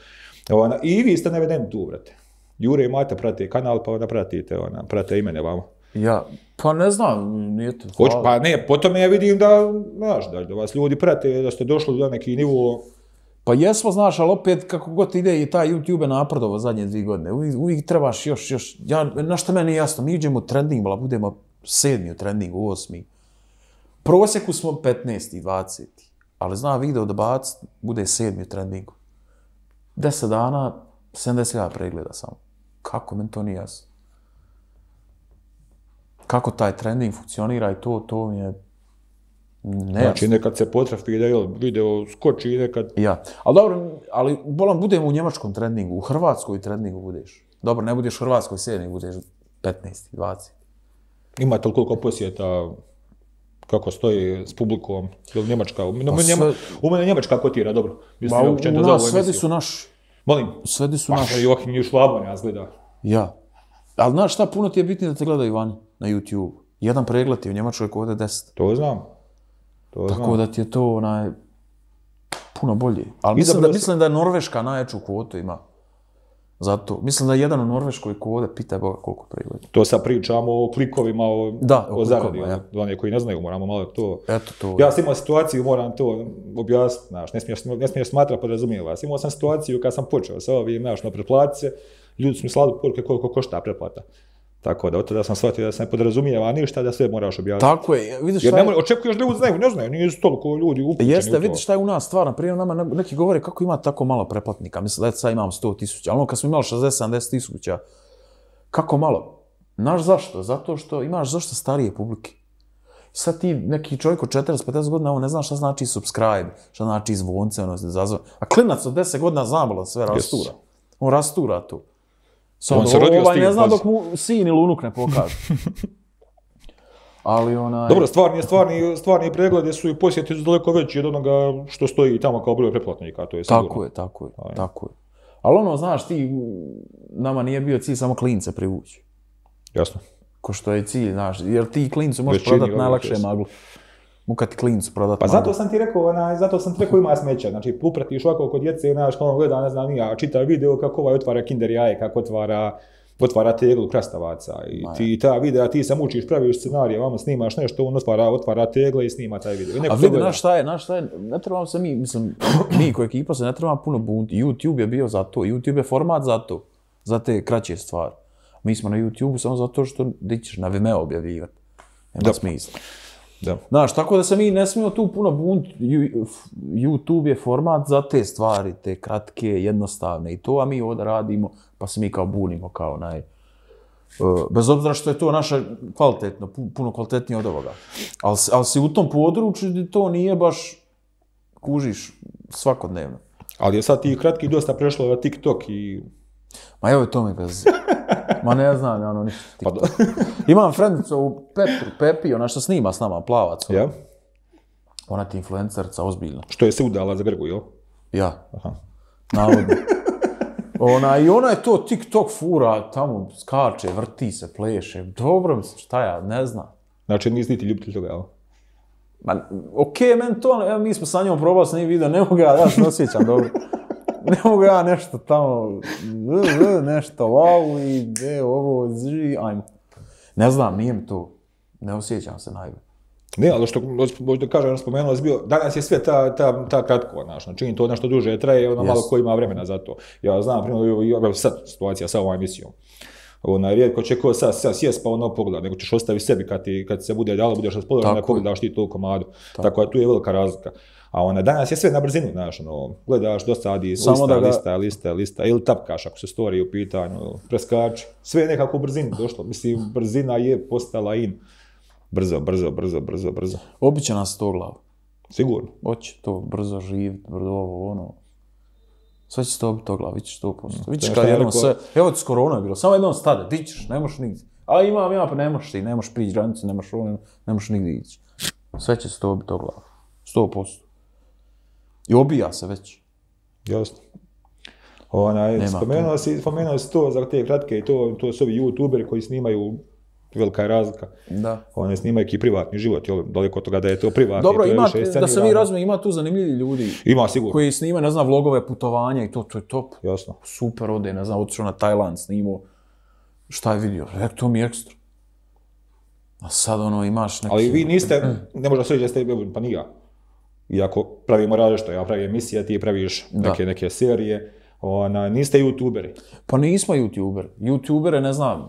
Ona, I vi ste nevedeni tu, brate. Jure i Mata prate kanal, pa onda pratite, ona, prate imene mene Ja, pa ne znam, nije to hvala. pa ne, potom ja vidim da, znaš, da, vas ljudi prate, da ste došli do nekih nivo. Pa jesmo, znaš, al opet kako god ide i ta YouTube napredova zadnje dvije godine, uvijek, uvijek trebaš još, još, ja, na što meni jasno, mi idemo trending, bla, budemo sedmi u trendingu, osmi. Proseku smo 15. i 20. Ali zna video da bac bude sedmi u trendingu. Deset dana, 70.000 pregleda samo. Kako, men to nije jasno kako taj trending funkcionira i to, to mi je Ne, znači, nekad se potrafi da je video skoči i nekad... Ja. Ali dobro, ali bolam, budem u njemačkom treningu, u hrvatskoj treningu budeš. Dobro, ne budeš u hrvatskoj sedmi, budeš 15, 20. Ima toliko posjeta kako stoji s publikom, ili njemačka, no, pa njema, u mene njemačka kotira, dobro. Mislim, pa, u, u nas svedi su naš... Molim? Svedi su pa, naš... Pa, Joachim Juš Labon, ja zgleda. Ja. Ali znaš šta, puno ti je bitnije da te gledaju vani na YouTube. Jedan pregled ti je u Njemačkoj kode 10. To znam. To znam. Tako da ti je to onaj, puno bolje. Ali mislim da, mislim da je Norveška najjaču kvotu ima. Zato. Mislim da je jedan u Norveškoj kode, pita Boga koliko pregleda. To sad pričamo o klikovima, o, da, o, o zaradi. Ono, da, ja. koji ne znaju, moramo malo to... Eto to. Ja sam imao situaciju, moram to objasniti, znaš, ne smiješ, ne smiješ smatra, podrazumijem vas. Imao sam situaciju kad sam počeo sa ovim, znaš, na ono, pretplatice, ljudi su mi slali poruke koliko košta pretplata. Tako da, od tada sam shvatio da se ne podrazumijeva ništa, da sve moraš objaviti. Tako je, vidiš šta je... Jer očekuješ da ljudi znaju, ne znaju, nije toliko ljudi upućeni Jeste, vidiš šta je u nas stvarno, naprijed nama neki govore kako ima tako malo preplatnika, mislim da sad imam 100 tisuća, ali ono kad smo imali 60-70 tisuća, kako malo? Znaš zašto? Zato što imaš zašto starije publike. Sad ti neki čovjek od 40-50 godina, ovo ne znaš šta znači subscribe, šta znači zvonce, ono se zazove. A klinac od 10 godina znam, sve rastura. On rastura tu. Sad, on se rodio ovaj s ne znam dok mu sin ili unuk ne pokaže. *laughs* Ali onaj... Dobro, stvarni, stvarni, stvarni preglede su i posjeti posjetili daleko veći od onoga što stoji tamo kao broj preplatnika, to je sigurno. Tako je, tako je, Aj. tako je. Ali ono, znaš, ti nama nije bio cilj samo klince privući. Jasno. Ko što je cilj, znaš, jer ti klincu možeš prodati najlakše maglu. Muka ti klincu prodati. Pa zato sam ti rekao, ona, zato sam ti rekao ima smeća. Znači, upratiš ovako kod djece, ona, što ono gleda, ne znam, ja čita video kako ovaj otvara kinder jaje, kako otvara otvara teglu krastavaca i Maja. ti ta videa, ti sam učiš, praviš scenarije, vamo snimaš nešto, on otvara, otvara tegle i snima taj video. Neko A vidi, naš šta je, naš šta je, ne trebamo se mi, mislim, *clears throat* mi koji ekipa se ne trebamo puno bunti. YouTube je bio za to, YouTube je format za to, za te kraće stvari. Mi smo na YouTube samo zato što da ćeš na Vimeo objavljivati. Nema smisla. Da. Znaš, tako da se mi ne smijemo tu puno bunt. YouTube je format za te stvari, te kratke, jednostavne i to, a mi ovdje radimo, pa se mi kao bunimo, kao naj... E, bez obzira što je to naša kvalitetno, puno kvalitetnije od ovoga. Ali, ali si u tom području gdje to nije baš, kužiš, svakodnevno. Ali je sad ti kratki dosta prešlo na TikTok i... Ma evo je to mi bez... *laughs* Ma ne znam, ja ono ništa. Pa do... *laughs* Imam frendicu u Petru, Pepi, ona što snima s nama, plavac. Ono. Ja? Ona ti influencerca, ozbiljno. Što je se udala za Grgu, jel? Ja. Aha. Navodno. *laughs* Ona, I ona je to TikTok fura, tamo skače, vrti se, pleše. Dobro mislim, šta ja, ne znam. Znači, nisi niti ljubitelj toga, jel? Ma, okej, okay, men to, ja, mi smo sa njom probali, sam nije vidio, ne mogu ja, ja se osjećam, dobro ne mogu ja nešto tamo, nešto, wow, i de, ovo, zi, ajmo. Ne znam, nije mi to, ne osjećam se najbolje. Ne, ali što možda da kažem, ono spomenuo bio, danas je sve ta, ta, ta kratko, znaš, znači, to nešto duže traje, ono yes. malo ko ima vremena za to. Ja znam, primjer, i ovaj sad situacija sa ovom emisijom. Ona, rijetko će ko sad, sad sjes pa ono pogleda, nego ćeš ostavi sebi kad, ti, kad se bude dalo, budeš raspodobno, ne pogledaš ti tu komadu. Tako. Tako, tu je velika razlika. A ona danas je sve na brzinu, znaš, ono, gledaš, dosadi, lista, Samo da ga... lista, lista, lista, ili tapkaš ako se story u pitanju, preskači, sve je nekako u brzinu došlo. Mislim, brzina je postala in. Brzo, brzo, brzo, brzo, brzo. Običe nas to glavu. Sigurno. Hoće to brzo živjeti, brzo ovo, ono. Sve će to obiti to glavu, mm, vidiš to posto. Vidiš kad jednom sve, evo ti s korona je bilo, samo jednom stade, ti ćeš, ne moš nigdje. A imam, imam, pa ne moš ti, ne moš prići granicu, ne moš ovo, ne moš nigdje ići. Sve će se to obiti to glavu, sto posto. I obija se već. Jasno. Ona, spomenula, si, spomenula si to za te kratke i to, to su ovi youtuberi koji snimaju velika je razlika. Da. Oni snimaju i privatni život, jel, daleko od toga da je to privatni. Dobro, to ima, da se mi razume, ima tu zanimljivi ljudi. Ima, sigurno. Koji snima, ne znam, vlogove putovanja i to, to je top. Jasno. Super ode, ne znam, otišao na Tajland, snimao. Šta je vidio? Rek, to mi je ekstra. A sad, ono, imaš neki... Ali vi niste, ne može sveći da ste, pa nija, iako pravimo različito, ja pravim emisije, ti praviš neke, neke serije, ona, niste youtuberi. Pa nismo youtuberi. Youtubere, ne znam,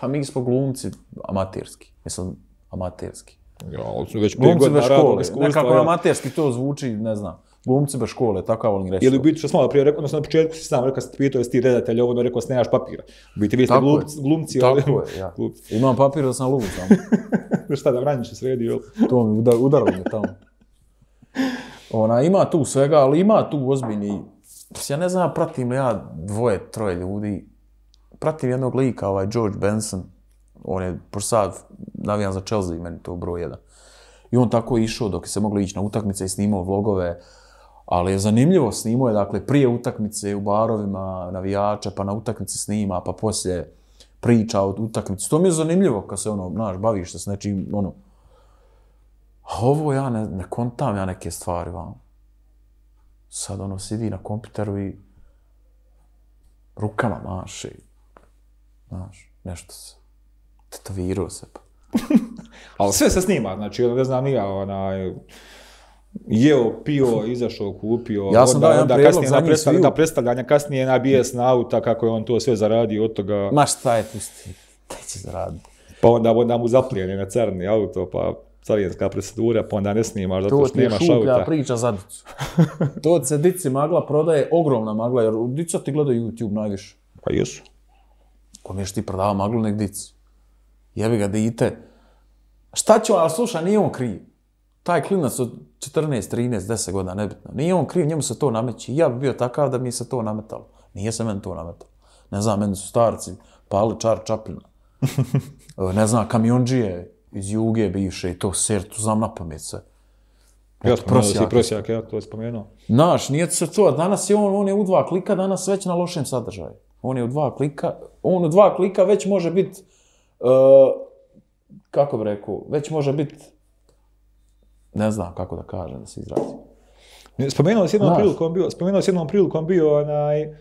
pa mi smo glumci amatirski, mislim, amatirski. Ja, ali su već glumci bez škole, nekako amatirski to zvuči, ne znam. Glumci bez škole, tako ja volim reći. Ili biti što smo prije rekao, na početku si sam rekao, kad ste pitao jesi ti redatelj, ovo rekao, ste nemaš papira. U biti vi ste glumci, je. glumci. Tako ali... je, ja. Imam papir da sam lubu tamo. *laughs* Šta, da vranjiš sredi, jel? to mi udar, udaralo mi tamo. Ona, ima tu svega, ali ima tu ozbiljni... Ja ne znam, pratim li ja dvoje, troje ljudi. Pratim jednog lika, ovaj George Benson. On je, pošto sad navijan za Chelsea, meni to broj jedan. I on tako išao dok je se moglo ići na utakmice i snimao vlogove. Ali je zanimljivo, snimao je, dakle, prije utakmice u barovima, navijača, pa na utakmici snima, pa poslije priča o utakmici. To mi je zanimljivo kad se, ono, znaš, baviš se s nečim, ono, A ovo ja ne, ne kontam ja neke stvari vam. Sad ono sidi na kompjuteru i rukama maše. Znaš, nešto se. Tetovirao se pa. *laughs* Ali sve se snima, znači, ono ne znam, nija onaj... Jeo, pio, izašao, kupio. Ja sam onda, da, jedan kasnije za njih Da predstavljanja kasnije na BS na auta, kako je on to sve zaradio od toga. Ma šta je, pusti, taj će zaraditi. Pa onda, onda mu zapljeni na crni auto, pa carinska procedura, pa onda ne snimaš zato što nemaš auta. To ti je šuplja priča za dicu. *laughs* to se dici magla prodaje, ogromna magla, jer dica ti gleda YouTube najviše. Pa jesu. Ko mi ješ ti prodava maglu nek dici? Jebi ga dite. Šta će a sluša, nije on kriv. Taj klinac od 14, 13, 10 godina, nebitno. Nije on kriv, njemu se to nameći. Ja bi bio takav da mi se to nametalo. Nije se meni to nametalo. Ne znam, meni su starci pali čar čapljena. *laughs* E, ne znam, kamionđije, iz Juge bivše i to ser, to znam na pamet se. Ja to prosijak, prosijak, ja to je spomenuo. Naš, nije se to, danas je on, on je u dva klika, danas već na lošem sadržaju. On je u dva klika, on u dva klika već može biti, uh, e, kako bi rekao, već može biti, ne znam kako da kažem, da se izrazim. Spomenuo si jednom Znaš. prilikom bio, spomenuo si jednom prilikom bio onaj, uh,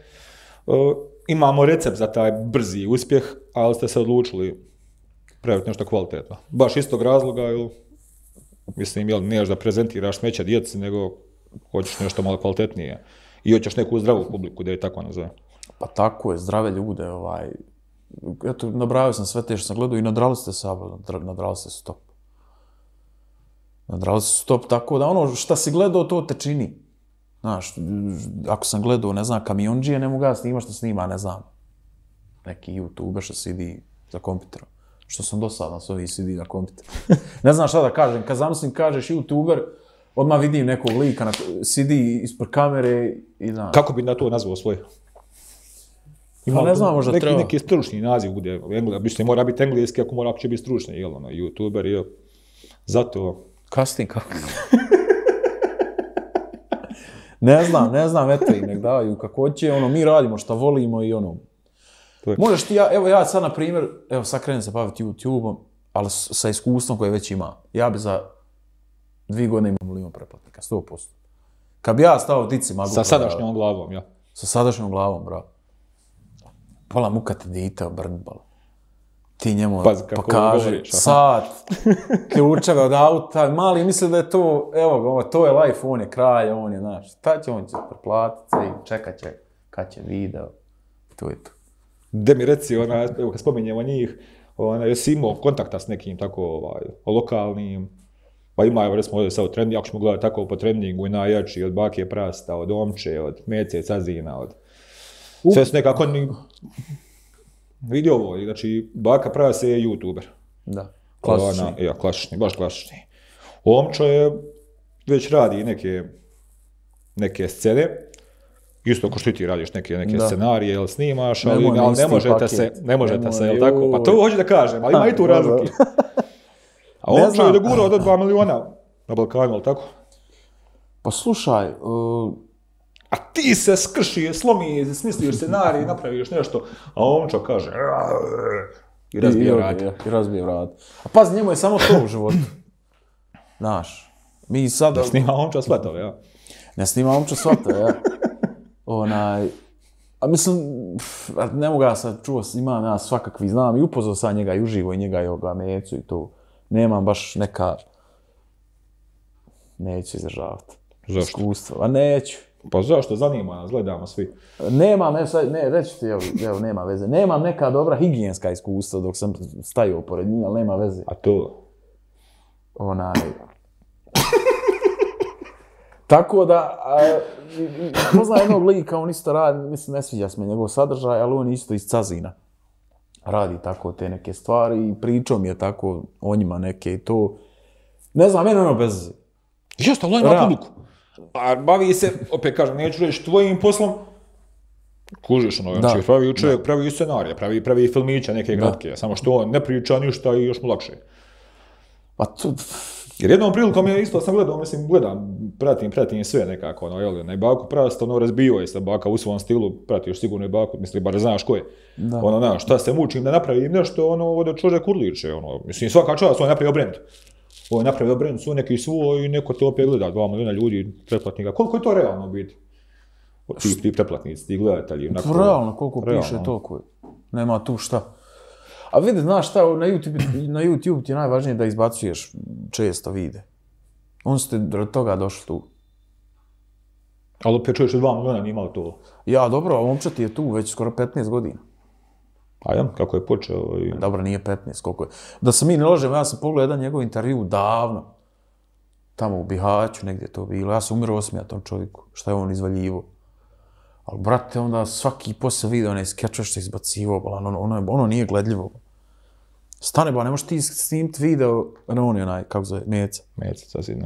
imamo recept za taj brzi uspjeh, ali ste se odlučili praviti nešto kvalitetno. Baš istog razloga, jel, mislim, jel, ne da prezentiraš smeća djeci, nego hoćeš nešto malo kvalitetnije. I hoćeš neku zdravu publiku, da je tako nazove. Pa tako je, zdrave ljude, ovaj... Eto, nabravio sam sve te što sam gledao i nadrali ste se, nadrali ste stop. Nadrali ste stop, tako da ono šta si gledao, to te čini. Znaš, ako sam gledao, ne znam, kamionđije, ne mogu ga snima što snima, ne znam. Neki youtuber što sidi za kompjuterom što sam dosadan s ovih CD na kompite. *laughs* ne znam šta da kažem, kad zamislim kažeš youtuber, odmah vidim nekog lika na CD ispod kamere i znam. Kako bi na to nazvao svoje? Pa Ima ne znam, možda neki, treba. Neki stručni naziv bude, engle, mislim, mora biti engleski ako mora uopće biti stručni, jel, ono, youtuber, jel. Zato... Casting, kako? *laughs* ne znam, ne znam, eto i nek daju kako će, ono, mi radimo šta volimo i ono, Možeš ti, ja, evo ja sad na primjer, evo sad krenem se baviti YouTube-om, ali sa iskustvom koje već imam. Ja bi za dvije godine imao milijon preplatnika, 100%. Kad bi ja stao dici magu... Sa sadašnjom bravo, glavom, ja. Sa sadašnjom glavom, bro. Pola muka te dita, brnbalo. Ti njemu Pazi, kako pokaže goviš, sat, ključeve od auta, mali misli da je to, evo ga, to je life, on je kraj, on je, znaš, šta će on će preplatiti i čekat će kad će video, to je to. Gde mi reci, ona, evo, kad spominjemo njih, ona, jesi imao kontakta s nekim tako ovaj, lokalnim, pa ima, evo, recimo, ovdje sad u trendi, ako ćemo gledati tako po trendingu, i najjači od bake prasta, od omče, od mece, cazina, od... U... Sve su nekako ni... Vidi ovo, znači, baka prava se je youtuber. Da, klasični. Ona, e, ja, klasični, baš klasični. Omčo je, već radi neke, neke scene, Isto ako što ti radiš neke neke da. scenarije, jel snimaš, ali, ne, ali ne možete paket. se, ne možete Nemo, se, jel tako? Pa to hoću da kažem, ali ima i tu *laughs* razliku. *laughs* A on će da gura od 2 miliona na Balkanu, jel tako? Pa slušaj, uh... A ti se skrši, slomi, smisliš scenarij, napraviš nešto, a on čak kaže... I razbije vrat. I razbije vrat. A paz, njemu je samo to u životu. Znaš, mi sad... Da snima omča svatove, ja. Ne snima omča svatove, ja onaj, A mislim, ne mogu ja sad čuo, ima ja svakakvi, znam i upozo sa njega i uživo i njega i ovoga mecu i to. Nemam baš neka... Neću izražavati. Zašto? Iskustva. A neću. Pa zašto, zanima nas, gledamo svi. Nemam, ne, ne, reći ti, evo, evo, nema veze. Nemam neka dobra higijenska iskustva dok sam stajao pored njih, ali nema veze. A to? Onaj... Tako da, a, pozna jednog lika, on isto radi, mislim, ne sviđa se njegov sadržaj, ali on isto iz Cazina radi tako te neke stvari i pričao mi je tako o njima neke i to... Ne znam, mene ono bez... Jeste, ali on ima publiku. Pa bavi se, opet kažem, neću reći tvojim poslom, Kužiš ono, da. Čovjek, znači, pravi čovjek, pravi scenarija, pravi, pravi filmića neke gratke, samo što on ne priča ništa i još mu lakše. Pa to, Jer jednom prilikom je isto sam gledao, mislim, gledam, pratim, pratim sve nekako, ono, jel, na baku prast, ono, razbio je se baka u svom stilu, prati još sigurno i baku, mislim, bar znaš ko je. Da. Ono, znaš, šta se mučim da napravim nešto, ono, ovdje čože kurliče, ono, mislim, svaka čast, on je napravio brend. On je napravio brend, su neki svoj, i neko te opet gleda, dva miliona ljudi, pretplatnika, koliko je to realno biti? Ti, ti pretplatnici, ti gledatelji, onako... Realno, koliko realno. piše to koje? Nema tu šta. A vidi, znaš šta, na YouTube, na YouTube ti je najvažnije da izbacuješ često vide. On ste do toga došli tu. Ali opet čuješ dva miliona, nije imao to. Ja, dobro, a ti je tu već skoro 15 godina. A ja, kako je počeo? I... Ovaj- dobro, nije 15, koliko je. Da se mi ne ložemo, ja sam pogledao jedan njegov intervju davno. Tamo u Bihaću, negdje to bilo. Ja sam umirao osmija tom čovjeku, šta je on izvaljivo. Ali, brate, onda svaki posao video, ne skečeš se izbacivo, ono, ono, ono nije gledljivo. Stane, ba, ne možeš ti snimiti video, ono on je onaj, kako zove, Meca. Meca, sasvim.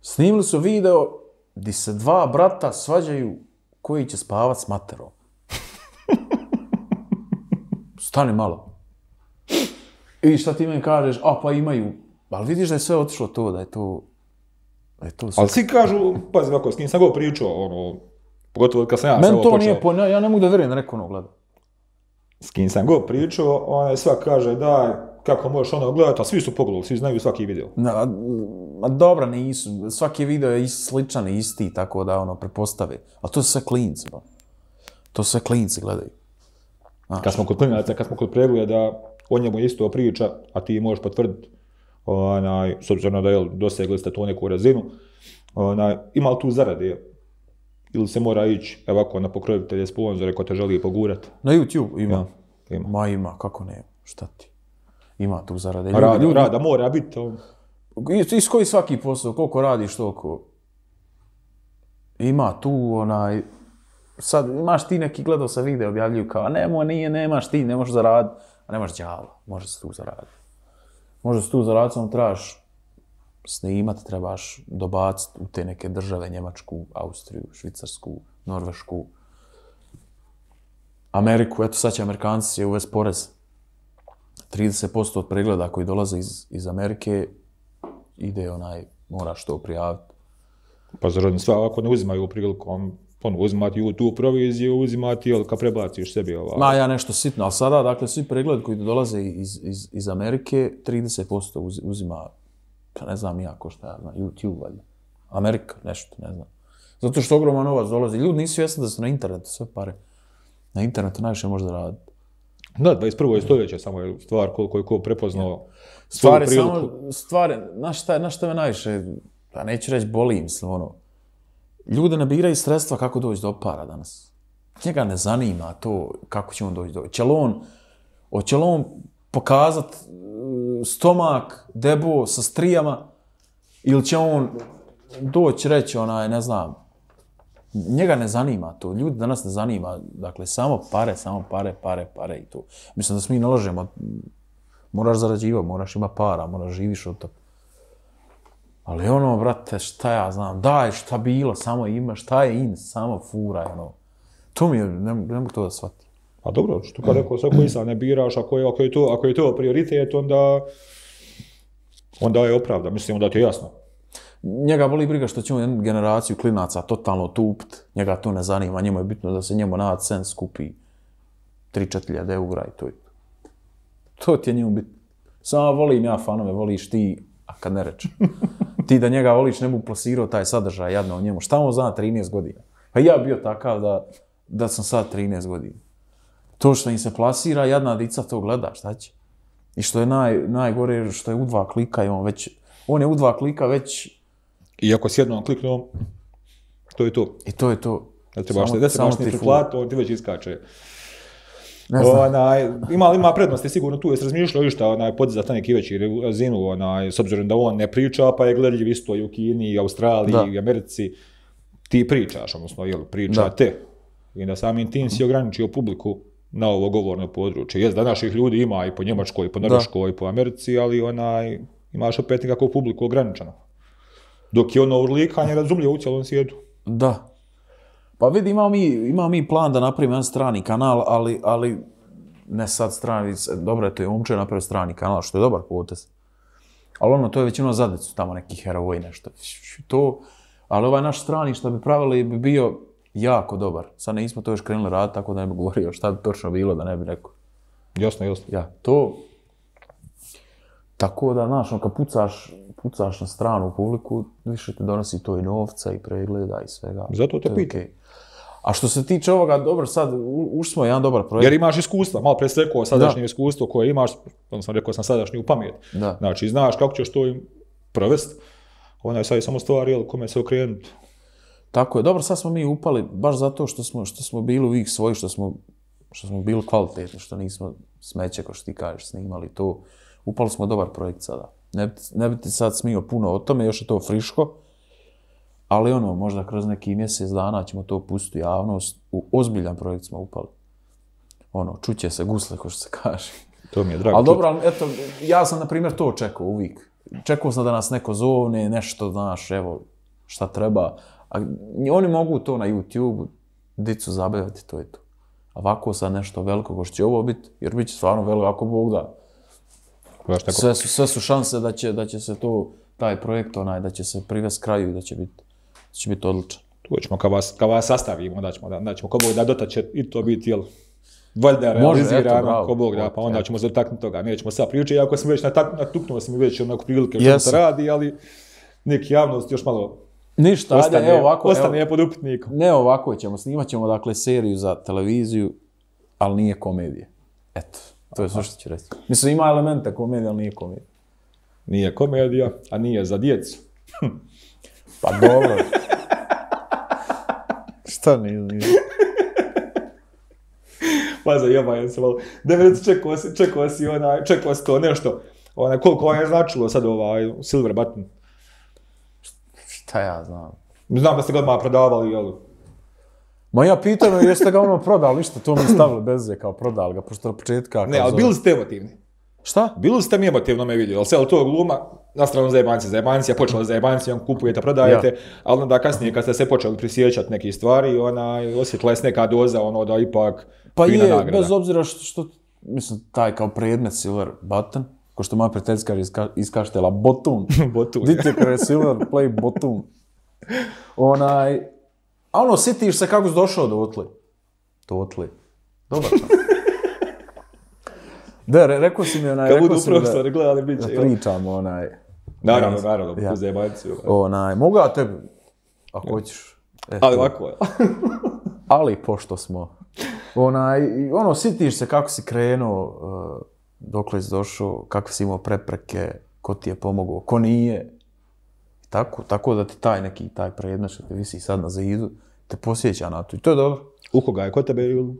Snimili su video gdje se dva brata svađaju koji će spavat s materom. *laughs* Stane malo. I šta ti meni kažeš, a pa imaju. Ali vidiš da je sve otišlo to, da je to... Da je to sve... Ali svi kažu, pazi, ako s njim sam govor pričao, ono, pogotovo kad sam ja Men sve ovo počeo. Meni to nije, po, ja, ja ne mogu da verujem da neko ono gleda s kim sam go pričao, on sva kaže da kako možeš ono gledati, a svi su pogledali, svi znaju svaki video. Na, ma dobro, nisu. Svaki video je sličan, isti, tako da ono, prepostave. A to sve klinci, ba. To sve klinci gledaj. A. Kad smo kod klinaca, kad smo kod pregleda, da o njemu je isto priča, a ti možeš potvrditi, onaj, s obzirom da je dosegli ste tu neku razinu, onaj, ima li tu zarade ili se mora ići ovako na pokrovitelje sponzore ko te želi pogurati? Na YouTube ima. Ja, ima. Ma ima, kako ne, šta ti? Ima tu zarade. Pa ljudi, rada, ljudi... rada, mora biti. On... Iz koji svaki posao, koliko radiš toliko? Ima tu onaj... Sad imaš ti neki gledao sa video, objavljuju kao, nemo, nije, nemaš ti, ne možeš zaraditi. A nemaš djava, možeš se tu zaraditi. Možeš se tu zaraditi, samo trebaš snimat, trebaš dobacit u te neke države, Njemačku, Austriju, Švicarsku, Norvešku, Ameriku, eto sad će Amerikanci je uvest porez. 30% od pregleda koji dolaze iz, iz Amerike ide onaj, moraš to prijaviti. Pa za oni sve ako ne uzimaju prilikom, ono, uzimati tu proviziju, uzimati, ali kad prebaciš sebi ovaj... Ma ja nešto sitno, ali sada, dakle, svi pregled koji dolaze iz, iz, iz Amerike, 30% uzima pa ne znam ja ko šta ja znam, YouTube valjda, Amerika, nešto, ne znam. Zato što ogroman novac dolazi, ljudi nisu jasni da su na internetu sve pare. Na internetu najviše možda raditi. Da, 21. je stoljeće samo je stvar koliko je ko prepoznao ja. stvari, svoju priliku. Samo, stvari, na šta, na šta me najviše, pa neću reći boli, im mislim, ono, ljude nabiraju sredstva kako doći do para danas. Njega ne zanima to kako će on doći do... Će li on, hoće li on pokazat e, stomak, debo sa strijama, ili će on doći reći onaj, ne znam, njega ne zanima to, ljudi danas ne zanima, dakle, samo pare, samo pare, pare, pare i to. Mislim da se mi naložemo, moraš zarađivati, moraš ima para, moraš živiš od toga. Ali ono, brate, šta ja znam, daj šta bilo, samo ima, šta je in, samo fura, ono. To mi je, ne, ne mogu to da shvatim. Pa dobro, što kao rekao, sve koji sad ne biraš, ako je, ako je to, ako je to prioritet, onda onda je opravda, mislim, da ti je jasno. Njega boli briga što će on jednu generaciju klinaca totalno tupt, njega to ne zanima, njemu je bitno da se njemu na AdSense skupi 3 4000 € eura i to To ti je njemu bit. Samo volim ja fanove, voliš ti, a kad ne reče. *laughs* ti da njega voliš ne bu plasirao taj sadržaj jadno o njemu. Šta mu zna 13 godina? Pa ja bio takav da, da sam sad 13 godina. To što im se plasira, jedna dica to gleda, šta će? I što je naj, najgore, što je u dva klika i on već... On je u dva klika već... I ako s jednom kliknom, to je to. I to je to. Da treba samo, šta, da samo ti plat, on ti već iskače. Ne znam. Ovaj, Ona, ima, ima prednosti, sigurno tu je se razmišljao i što šta onaj, podiza ta neki veći razinu, onaj, s obzirom da on ne priča, pa je gledljiv isto i u Kini, i Australiji, da. i Americi. Ti pričaš, odnosno, jel, priča da. te. I da samim tim si ograničio publiku na ovo govorno područje. Jes, današnjih ljudi ima i po Njemačkoj, i po Norveškoj, i po Americi, ali onaj, imaš opet nekako publiku ograničeno. Dok je ono urlikanje razumljivo u cijelom svijetu. Da. Pa vidi, imao mi, imao mi plan da napravim jedan strani kanal, ali, ali ne sad strani, dobro je to je umče napravio strani kanal, što je dobar potes. Ali ono, to je većinu ono zadecu tamo nekih heroji, nešto. To, ali ovaj naš strani što bi pravili bi bio, jako dobar. Sad nismo to još krenuli rad, tako da ne bi govorio šta bi točno bilo, da ne bi rekao. Jasno, jasno. Ja, to... Tako da, znaš, ono, kad pucaš, pucaš na stranu publiku, više te donosi to i novca i pregleda i svega. Zato te pitam. Okay. A što se tiče ovoga, dobro, sad ušli smo jedan dobar projekt. Jer imaš iskustva, malo presekao sadašnje da. iskustvo koje imaš, ono sam rekao sam sadašnju pamet. Da. Znači, znaš kako ćeš to im provesti, ona je sad samo stvar, jel, kome se okrenuti, Tako je. Dobro, sad smo mi upali baš zato što smo, što smo bili uvijek svoji, što smo, što smo bili kvalitetni, što nismo smeće, kao što ti kažeš, snimali to. Upali smo dobar projekt sada. Ne, bi ti sad smio puno o tome, još je to friško. Ali ono, možda kroz neki mjesec dana ćemo to pustiti javnost. U ozbiljan projekt smo upali. Ono, čuće se gusle, ko što se kaže. To mi je drago. Ali dobro, eto, ja sam, na primjer, to očekao uvijek. Čekao sam da nas neko zove, nešto, znaš, evo, šta treba. A oni mogu to na YouTube, dicu zabavljati, to je to. A ovako sad nešto veliko, ko će ovo biti, jer bit će stvarno veliko, ako Bog da. Tako... Sve, su, sve su šanse da će, da će se to, taj projekt onaj, da će se privesti kraju i da će biti, da će biti odličan. Tu ćemo kao vas, kao vas sastavimo, da ćemo, da, da ćemo, ko Bog da će i to biti, jel? Valjda realizirano, Može, eto, ko Bog da, pa onda eto. ćemo se dotaknuti toga. Mi ćemo sad pričati, ako sam već natuknuo, sam već onako prilike, što yes. se radi, ali neki javnost još malo Ništa, ostani, ajde, evo ovako. Ostani je pod upitnikom. Ne, ovako ćemo, snimat ćemo, dakle, seriju za televiziju, ali nije komedije. Eto, to je sve što ću reći. Mislim, ima elementa komedije, ali nije komedija. Nije komedija, a nije za djecu. *laughs* pa dobro. *laughs* Šta nije, nije? *laughs* Pazi, jebajem se malo. Devet, čekao si, čekao si onaj, čekao si to nešto. Ona, koliko je značilo sad ovaj silver button? Šta ja znam? Znam da ste ga odmah prodavali, jel? Ma ja pitam, jeste ga ono prodali, ništa, to mi stavili bez je kao prodali ga, pošto od početka... Ne, ali zove... bili ste emotivni. Šta? Bili ste mi emotivno me vidio, ali se, ali to gluma, na stranu za jebanci, za jebanci, ja počela za jebanci, on kupujete, prodajete, ja. ali onda kasnije kad ste se počeli prisjećati neke stvari, ona osjetila je neka doza, ono da ipak... Pa je, nagrada. bez obzira što, što, mislim, taj kao predmet Silver Button, ko što moja prijateljska iskaštela, botun. *laughs* botun. Dite Silver, play botun. Onaj, a ono, sitiš se kako si došao do otli. Do otli. Dobar *laughs* Da, re, rekao si mi onaj... Kad budu profesori gledali, bit će... Pričamo onaj... Naravno, naravno, ja. uz jebajci. Ovaj. Onaj, mogu ja tebi, ako ja. hoćeš. Eto. Ali ovako je. ali pošto smo... Onaj, ono, sitiš se kako si krenuo... Uh, dokle si došao, kakve si imao prepreke, ko ti je pomogao, ko nije. Tako, tako da ti taj neki taj predmet što te visi sad na zidu, te posjeća na to. I to je dobro. U koga je? ko tebe je u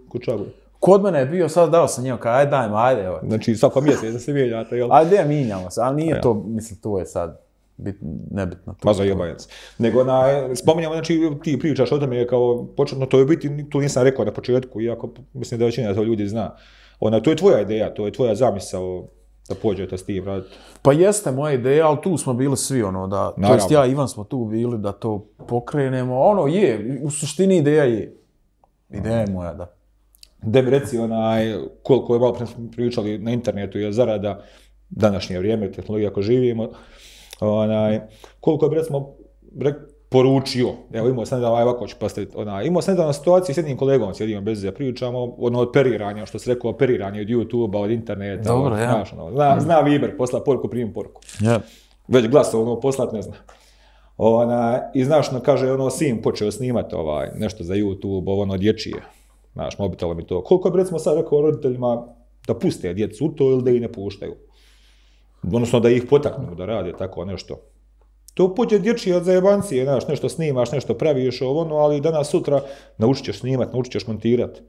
Kod mene je bio, sad dao sam njima, kaj, aj dajmo, ajde. evo. Znači, svako mjesec da se mijenjate, jel? *laughs* Ajde, mijenjamo se, ali nije ja. to, mislim, to je sad bit, nebitno. Pa za jebajac. Nego, na, spominjamo, znači, ti pričaš o tome, kao, početno, to je biti, tu nisam rekao na početku, iako, mislim, da većina to ljudi zna. Uh, ona, to je tvoja ideja, to je tvoja zamisao da pođete s tim raditi. Pa jeste moja ideja, ali tu smo bili svi, ono, da, to jest ja Ivan smo tu bili da to pokrenemo, ono, je, u suštini ideja je, ideja je moja, da. Da mi reci, onaj, koliko je malo pričali na internetu, je zarada, današnje vrijeme, tehnologija ako živimo, onaj, koliko je, recimo, poručio, evo imao sam da ovaj ovako ću postaviti, ona, imao sam da na situaciji s jednim kolegom sjedimo bez za pričamo, ono operiranje, što se rekao, operiranje od YouTube-a, od interneta, Dobro, ono, ja. znaš, ono, zna, mm. zna Viber, posla poruku, primim poruku. Ja. Već glas ono, poslat, ne znam. Ona, I znaš, ono, kaže, ono, sin počeo snimati ovaj, nešto za YouTube, ovo, ono, dječije. Znaš, mobitelo mi to. Koliko bi, recimo, sad rekao roditeljima da puste djecu to ili da ih ne puštaju? Odnosno, da ih potaknu da rade tako nešto. To puđe dječi od zajebancije, znaš, nešto snimaš, nešto praviš ovo, no, ali danas sutra naučit ćeš snimat, naučit ćeš montirat.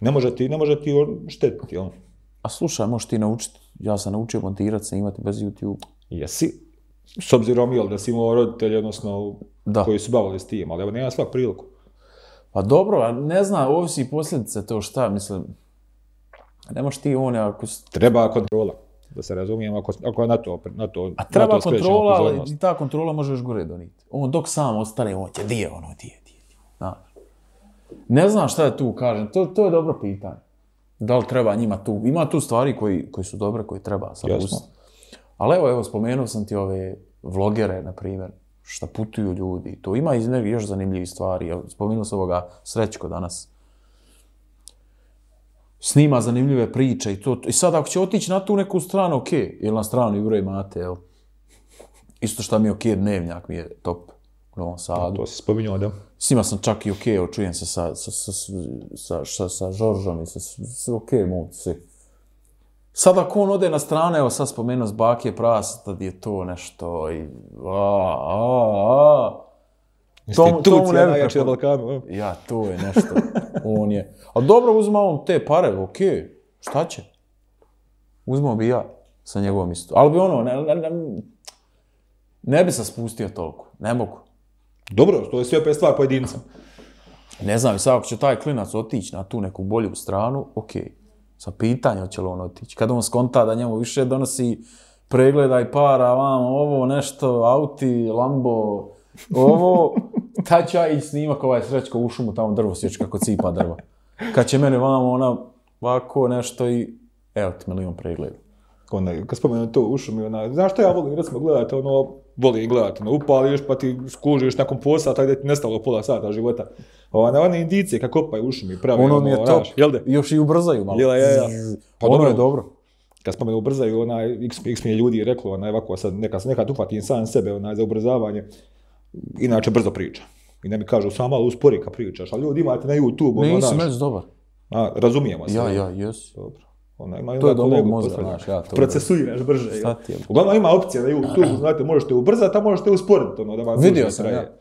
Ne može ti, ne može ti štetiti, on. A slušaj, možeš ti naučiti, ja sam naučio montirat, snimati bez YouTube. Jesi, s obzirom jel da si imao roditelj, odnosno da. koji su bavili s tim, ali evo nema svak priliku. Pa dobro, a ne zna, ovisi posljedice to šta, mislim, ne ti one ako... Treba kontrola da se razumijemo, ako, ako na to na to A treba kontrola, i ta kontrola može još gore doniti. On dok sam ostane, on će, dije je ono, dije, dije, di je, Ne znam šta je tu kažem, to, to je dobro pitanje. Da li treba njima tu, ima tu stvari koji, koji su dobre, koji treba sad pustiti. Ali evo, evo, spomenuo sam ti ove vlogere, na primjer, šta putuju ljudi, to ima iz još zanimljivih stvari. Spomenuo sam ovoga Srećko danas, snima zanimljive priče i to. I sad ako će otići na tu neku stranu, ok, ili na stranu Jure Mate, jel? Isto što mi je ok, dnevnjak mi je top u Novom pa, Sadu. to se spominjao, da? S sam čak i ok, očujem se sa, sa, sa, sa, sa, sa Žoržom i sa, sa ok, momci. Sad ako on ode na strane, evo sad spomenuo s bake prasa, tad je to nešto i... A, a, a institucija najjače na Balkanu. Ja, to je nešto. On je. A dobro, uzma on te pare, okej, okay. šta će? Uzmao bi ja sa njegovom istu. Ali bi ono, ne, ne, ne, ne bi se spustio toliko. Ne mogu. Dobro, to je sve opet stvar pojedinca. Ne znam, sad ako će taj klinac otići na tu neku bolju stranu, okej. Okay. Sa pitanjem će li on otići. Kada on skonta da njemu više donosi pregledaj para, vam ovo nešto, auti, lambo, ovo, Kad ću ja ići snimak ovaj srećko u šumu, tamo drvo sjeći kako cipa drvo. Kad će mene vamo ona ovako nešto i evo ti milion pregleda. Onda, kad spomenu to u šumi, ona, znaš što ja volim recimo gledati, ono, Volim gledati, ono, upališ pa ti skužiš nakon posla, tako da ti nestalo pola sata života. Ona, one indicije kako opaju u šumi, pravi, ono, ono, je ono, top, još i ubrzaju malo. Jel, jel, Pa dobro. je ono, dobro. Kad spomenu ubrzaju, onaj, x, x mi je ljudi reklo, onaj, ovako, sad, neka, nekad uhvatim sam sebe, onaj, za ubrzavanje inače brzo priča. I ne mi kažu, samo malo uspori kad pričaš, ali ljudi imate na YouTube, ono, znaš. Nisi, dobar. A, razumijemo se. Ja, ja, jes. Dobro. Ona ima to je do mog znaš, ja to Procesuiraš brže. Stati, ja. Uglavnom ima opcija na YouTube, znate, možete ubrzati, a možete usporiti, ono, da vam Vidio sam, traje. ja.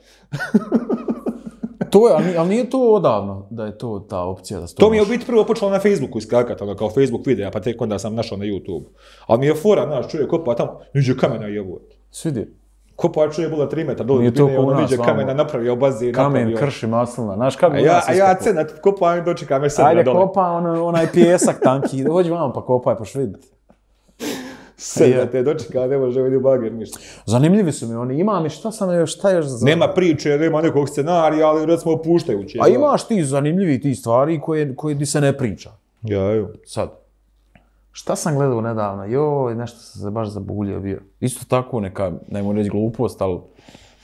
to je, ali nije to odavno da je to ta opcija da To mi je u biti prvo počelo na Facebooku iskakati, ono, kao Facebook videa, pa tek onda sam našao na YouTube. Ali mi je fora, znaš, čovjek opa tamo, niđe kamena je ovo. Svidio. Ko pojačuje bula 3 metra dole, to ko on viđe kamena napravi obazi i Kamen, napravio. krši, maslina, Naš kako ja, A ja cenat, kopa mi doći kamer sad Ajde, dole. kopa on, onaj pjesak tanki, *laughs* dođi vam pa kopaj, pa švid. Sve da te dočeka, ne može vidi bager ništa. Zanimljivi su mi oni, ima mi šta sam još, šta još za... Nema priče, nema nekog scenarija, ali recimo opuštajući. A imaš ti zanimljivi ti stvari koje, koje ti se ne priča. Ja, ja. Sad. Šta sam gledao nedavno? Joj, nešto sam se baš zabuljio bio. Isto tako, neka, nemo reći glupost, ali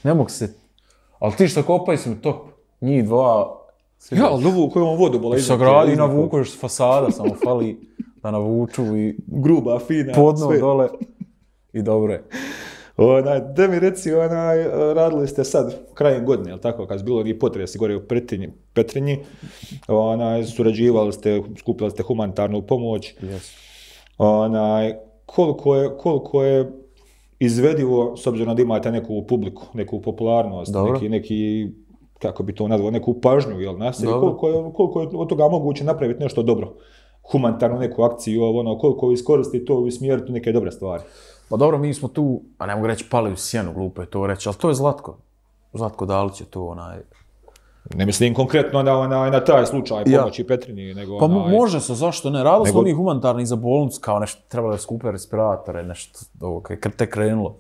ne mogu se... Ali ti što kopaj sam to, njih dva... Ja, ali ovu koju vam vodu bila izgleda. Sagradi i navuku još fasada, samo fali da navuču i... Gruba, fina, podno, sve. dole i dobro je. Ona, da mi reci, ona, radili ste sad krajem godine, jel tako, kad je bilo i potres gore u Petrinji, Petrinji ona, surađivali ste, skupili ste humanitarnu pomoć. Yes onaj, koliko je, koliko je izvedivo s obzirom da imate neku publiku, neku popularnost, Dobro. neki, neki kako bi to nazvao, neku pažnju, jel, na sebi, koliko, je, koliko je od toga moguće napraviti nešto dobro, humanitarno neku akciju, ono, koliko iskoristi to i smjeriti neke dobre stvari. Pa dobro, mi smo tu, a ne mogu reći, pali u sjenu, glupo je to reći, ali to je Zlatko. Zlatko Dalić je to, onaj, Ne mislim konkretno na, na, na taj slučaj pomoći ja. Petrini, nego... Pa onaj... može se, zašto ne? Rado nego... smo mi humanitarni za bolnic, kao nešto, trebali da skupe respiratore, nešto, ovo, kaj krte krenulo.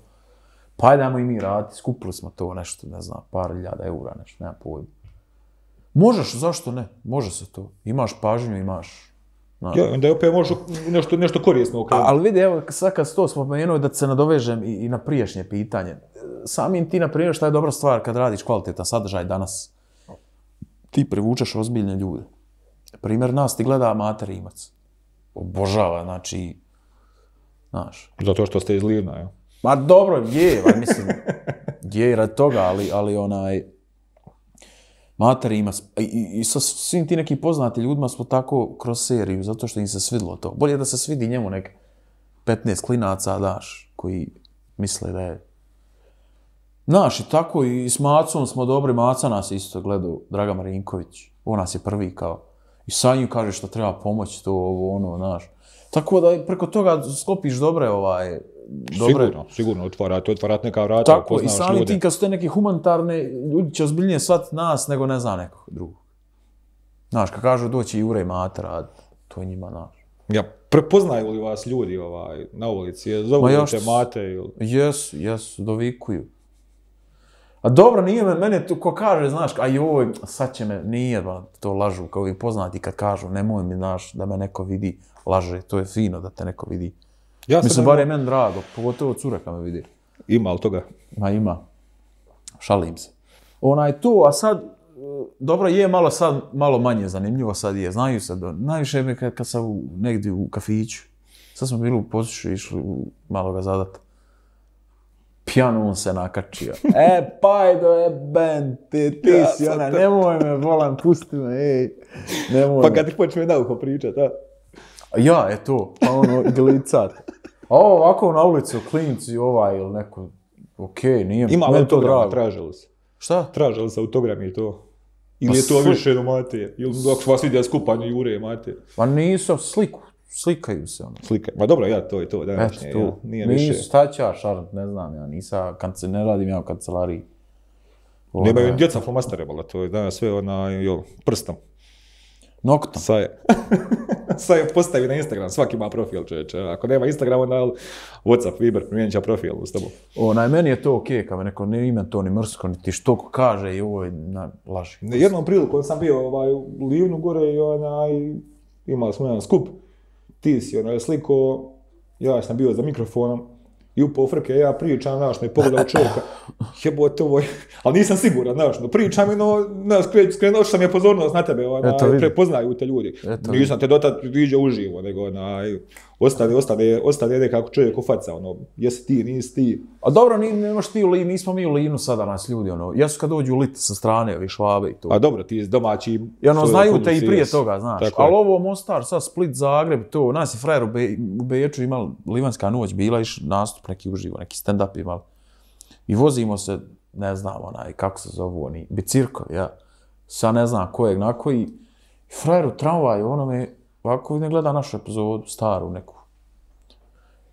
Pa ajdemo i mi raditi, skupili smo to nešto, ne znam, par ljada eura, nešto, nema pojma. Možeš, zašto ne? Može se to. Imaš pažnju, imaš. Na... Ja, onda je opet možeš nešto, nešto korisno okrenuti. Ali vidi, evo, sad kad to smo pomenuli, da se nadovežem i, i na priješnje pitanje. E, samim ti, na primjer, šta je dobra stvar kad radiš kvalitetan sadržaj danas? ti privučeš ozbiljne ljude. Primjer nas, ti gleda mater imac. Obožava, znači, znaš. Zato što ste iz Livna, jel? Ma dobro, je, ba, mislim, je i rad toga, ali, ali onaj, mater Rimac, i, i sa svim ti neki poznati ljudima smo tako kroz seriju, zato što im se svidlo to. Bolje da se svidi njemu nek 15 klinaca, daš, koji misle da je Znaš, i tako i s Macom smo dobri, Maca nas isto gledao, Draga Marinković, on nas je prvi kao. I sa njim kažeš da treba pomoć to, ovo, ono, znaš. Tako da preko toga sklopiš dobre ovaj, Dobre. Sigurno, sigurno, otvarat, otvarat neka vrata. Tako, i sami ti kad su te neke humanitarne, ljudi će ozbiljnije svat nas nego ne zna nekog drugog. Znaš, kad kažu doći Jure i mater, a to je njima naš. Ja, prepoznaju li vas ljudi ovaj, na ulici? Zovu te Mate ili... Jesu, jesu, dovikuju. A dobro, nije me, mene tu, ko kaže, znaš, a joj, sad će me, nije, ba, to lažu, kao i poznati kad kažu, nemoj mi, znaš, da me neko vidi, laže, to je fino da te neko vidi. Ja sam Mislim, ima... bar je men drago, pogotovo cura kad me vidi. Ima li toga? Ma ima. Šalim se. Onaj to, a sad, dobro, je malo sad, malo manje zanimljivo sad je, znaju se, najviše je kad, kad sam negdje u kafiću, sad smo bili u posliču išli u malo ga zadata pjano on se nakačio. E, pa do je ben, ti, ti ja, si ona, nemoj me, volan, pusti me, ej. Nemoj pa kad ti počne na uho pričat, a? Ja, eto, pa ono, glicat. A ovo, ovako na ulicu, u klinici, ovaj, ili neko, okej, okay, nije mi. Ima li to drago? Tražili se. Šta? Tražili se autogram i to. Ili pa je to sli... više do mate? Ili dok vas vidi skupanje Jure i Mateje? Pa nisam sliku, slikaju se ono. Slikaju. Ma dobro, ja to i to, da je to. Nije Nisu, više. Šta će ja ne znam, ja nisam, kad se ne radim ja u kancelariji. Ovo, Nemaju djeca flomastere, bila, to je danas sve ona, jo, prstom. Noktom. Sve. Sve *laughs* postavi na Instagram, svaki ima profil, čeče. Ako nema Instagram, onda Whatsapp, Viber, primjenit će profil s tobom. Onaj, meni je to okej, okay, kada neko ne ima to ni mrsko, ni ti što kaže i ovo je na laži. Jednom priliku sam bio ovaj, u Livnu gore i onaj, imali smo jedan skup, ti si ono, sliko, ja sam bio za mikrofonom, i upao frke, ja pričam, znaš, me pogledao čovjeka, *laughs* jebote ovo, ali nisam siguran, znaš, no, pričam i no, znaš, skrenuo što sam je pozornost na tebe, ovaj, Eto, prepoznaju te ljudi. Eto, nisam te dotad viđe uživo, nego, onaj, ostane, ostane, ostane nekako čovjek u faca, ono, jesi ti, nisi ti. A dobro, ni, nemaš ti u linu, nismo mi u linu sada nas ljudi, ono, jesu kad dođu u lit sa strane, vi švabe i to. A dobro, ti domaći... I ono, znaju te i prije toga, znaš, Tako ali je. ovo Mostar, sad Split, Zagreb, to, nas je frajer u, Be, u Beječu imali, Livanska noć bila, iš nas, nastup neki uživo, neki stand-up imali. I vozimo se, ne znam onaj, kako se zovu oni, bicirkovi, ja. Sa ne znam kojeg, na koji frajer u tramvaju, ono me, ovako ne gleda našu epizodu, staru neku.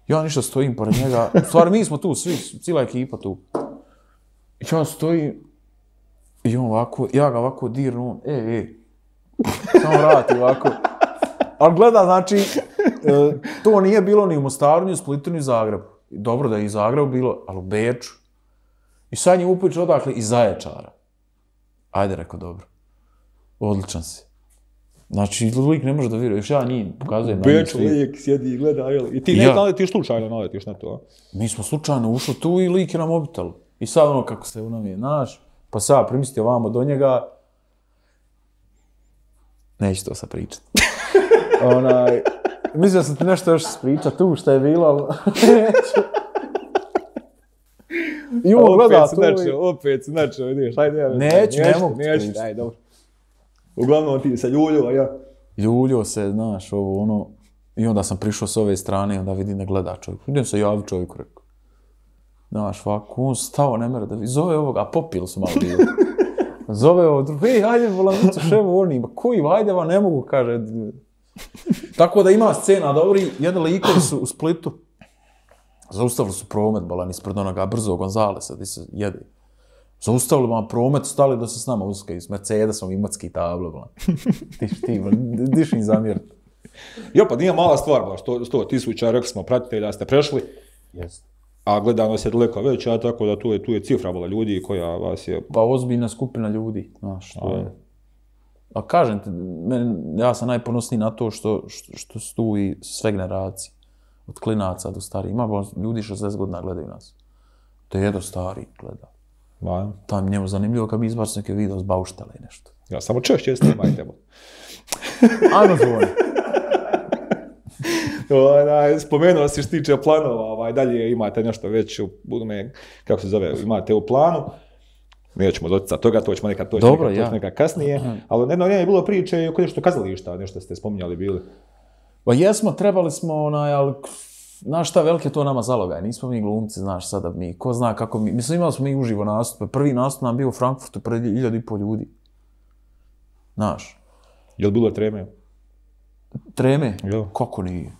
Ja ništa stojim pored njega, u stvari mi smo tu svi, cijela ekipa tu. I on stoji, i on ovako, ja ga ovako dirnu, e, e. Samo vrati ovako. Ali gleda, znači, e, to nije bilo ni u Mostaru, ni u Splitu, ni u Zagrebu dobro da je i Zagreb bilo, ali u Beču. I sad njih upojiš odakle iz Zaječara. Ajde, rekao, dobro. Odličan si. Znači, lik ne može da vjeruje. Još ja njih pokazujem. U Beču lik sjedi i gleda, jel? I ti ne ja. znali ti slučajno naletiš na to, a? Mi smo slučajno ušli tu i lik je na mobitelu. I sad ono kako se u nam je naš, pa sad primisti ovamo do njega. Neću to sad pričati. *laughs* Onaj, Mislim da sam ti nešto još spričao tu što je bilo, ali neću. *laughs* I on gleda tu znači, i... Opet se znači, vidiš, ajde. Ja neću, neću, ne mogu. Neću, daj, dobro. Uglavnom ti se ljuljio, a ja... Ljuljio se, znaš, ovo, ono... I onda sam prišao s ove strane i onda vidi da gleda čovjek. Vidim se javi čovjek, rekao. Znaš, ovako, on stao, ne mera da vi zove ovoga, a popil su malo bilo. *laughs* Zove ovo drugo, ej, hajde, volam, ćeš, evo, oni, ma koji, hajde, ne mogu, kaže, Tako da ima scena, dobri, jedan likovi su u Splitu, zaustavili su promet, balan ispred onoga brzo Gonzalesa, gdje se jedi. Zaustavili vam promet, stali da se s nama uskaju, s Mercedesom, imatski table, balan. *laughs* Ti šti, diš im zamjeriti. Jo, pa nije mala stvar, ba, sto, sto tisuća, rekli smo, pratitelja ste prešli. Jest. A gledano se daleko veća, tako da tu je, tu je cifra, bila ljudi koja vas je... Pa ozbiljna skupina ljudi, znaš, što je. A kažem ti, ja sam najponosniji na to što, što, što stuji sve generacije. Od klinaca do starih. Ima ljudi što se godina gledaju nas. To je jedno stari gleda. Ma. Tam njemu zanimljivo kad bi izbacio neke video s i nešto. Ja samo češće jeste imaj tebo. *laughs* Ajmo zvoni. *laughs* Onaj, spomenuo si što tiče planova, ovaj, dalje imate nešto već u, kako se zove, imate u planu. Uh, Mi ja ćemo doći sa toga, to ćemo nekad to Dobro, nekad, ja. nekad kasnije, mhm. ali jedno vrijeme je bilo priče oko nešto kazališta, nešto ste spominjali bili. Pa jesmo, trebali smo onaj, ali znaš šta, velike to nama zalogaj, nismo mi glumci, znaš sada mi, ko zna kako mi, mislim imali smo mi uživo nastup, prvi nastup nam bio u Frankfurtu pred iljadu i pol ljudi, znaš. Je li bilo treme? Treme? Jo. Kako nije?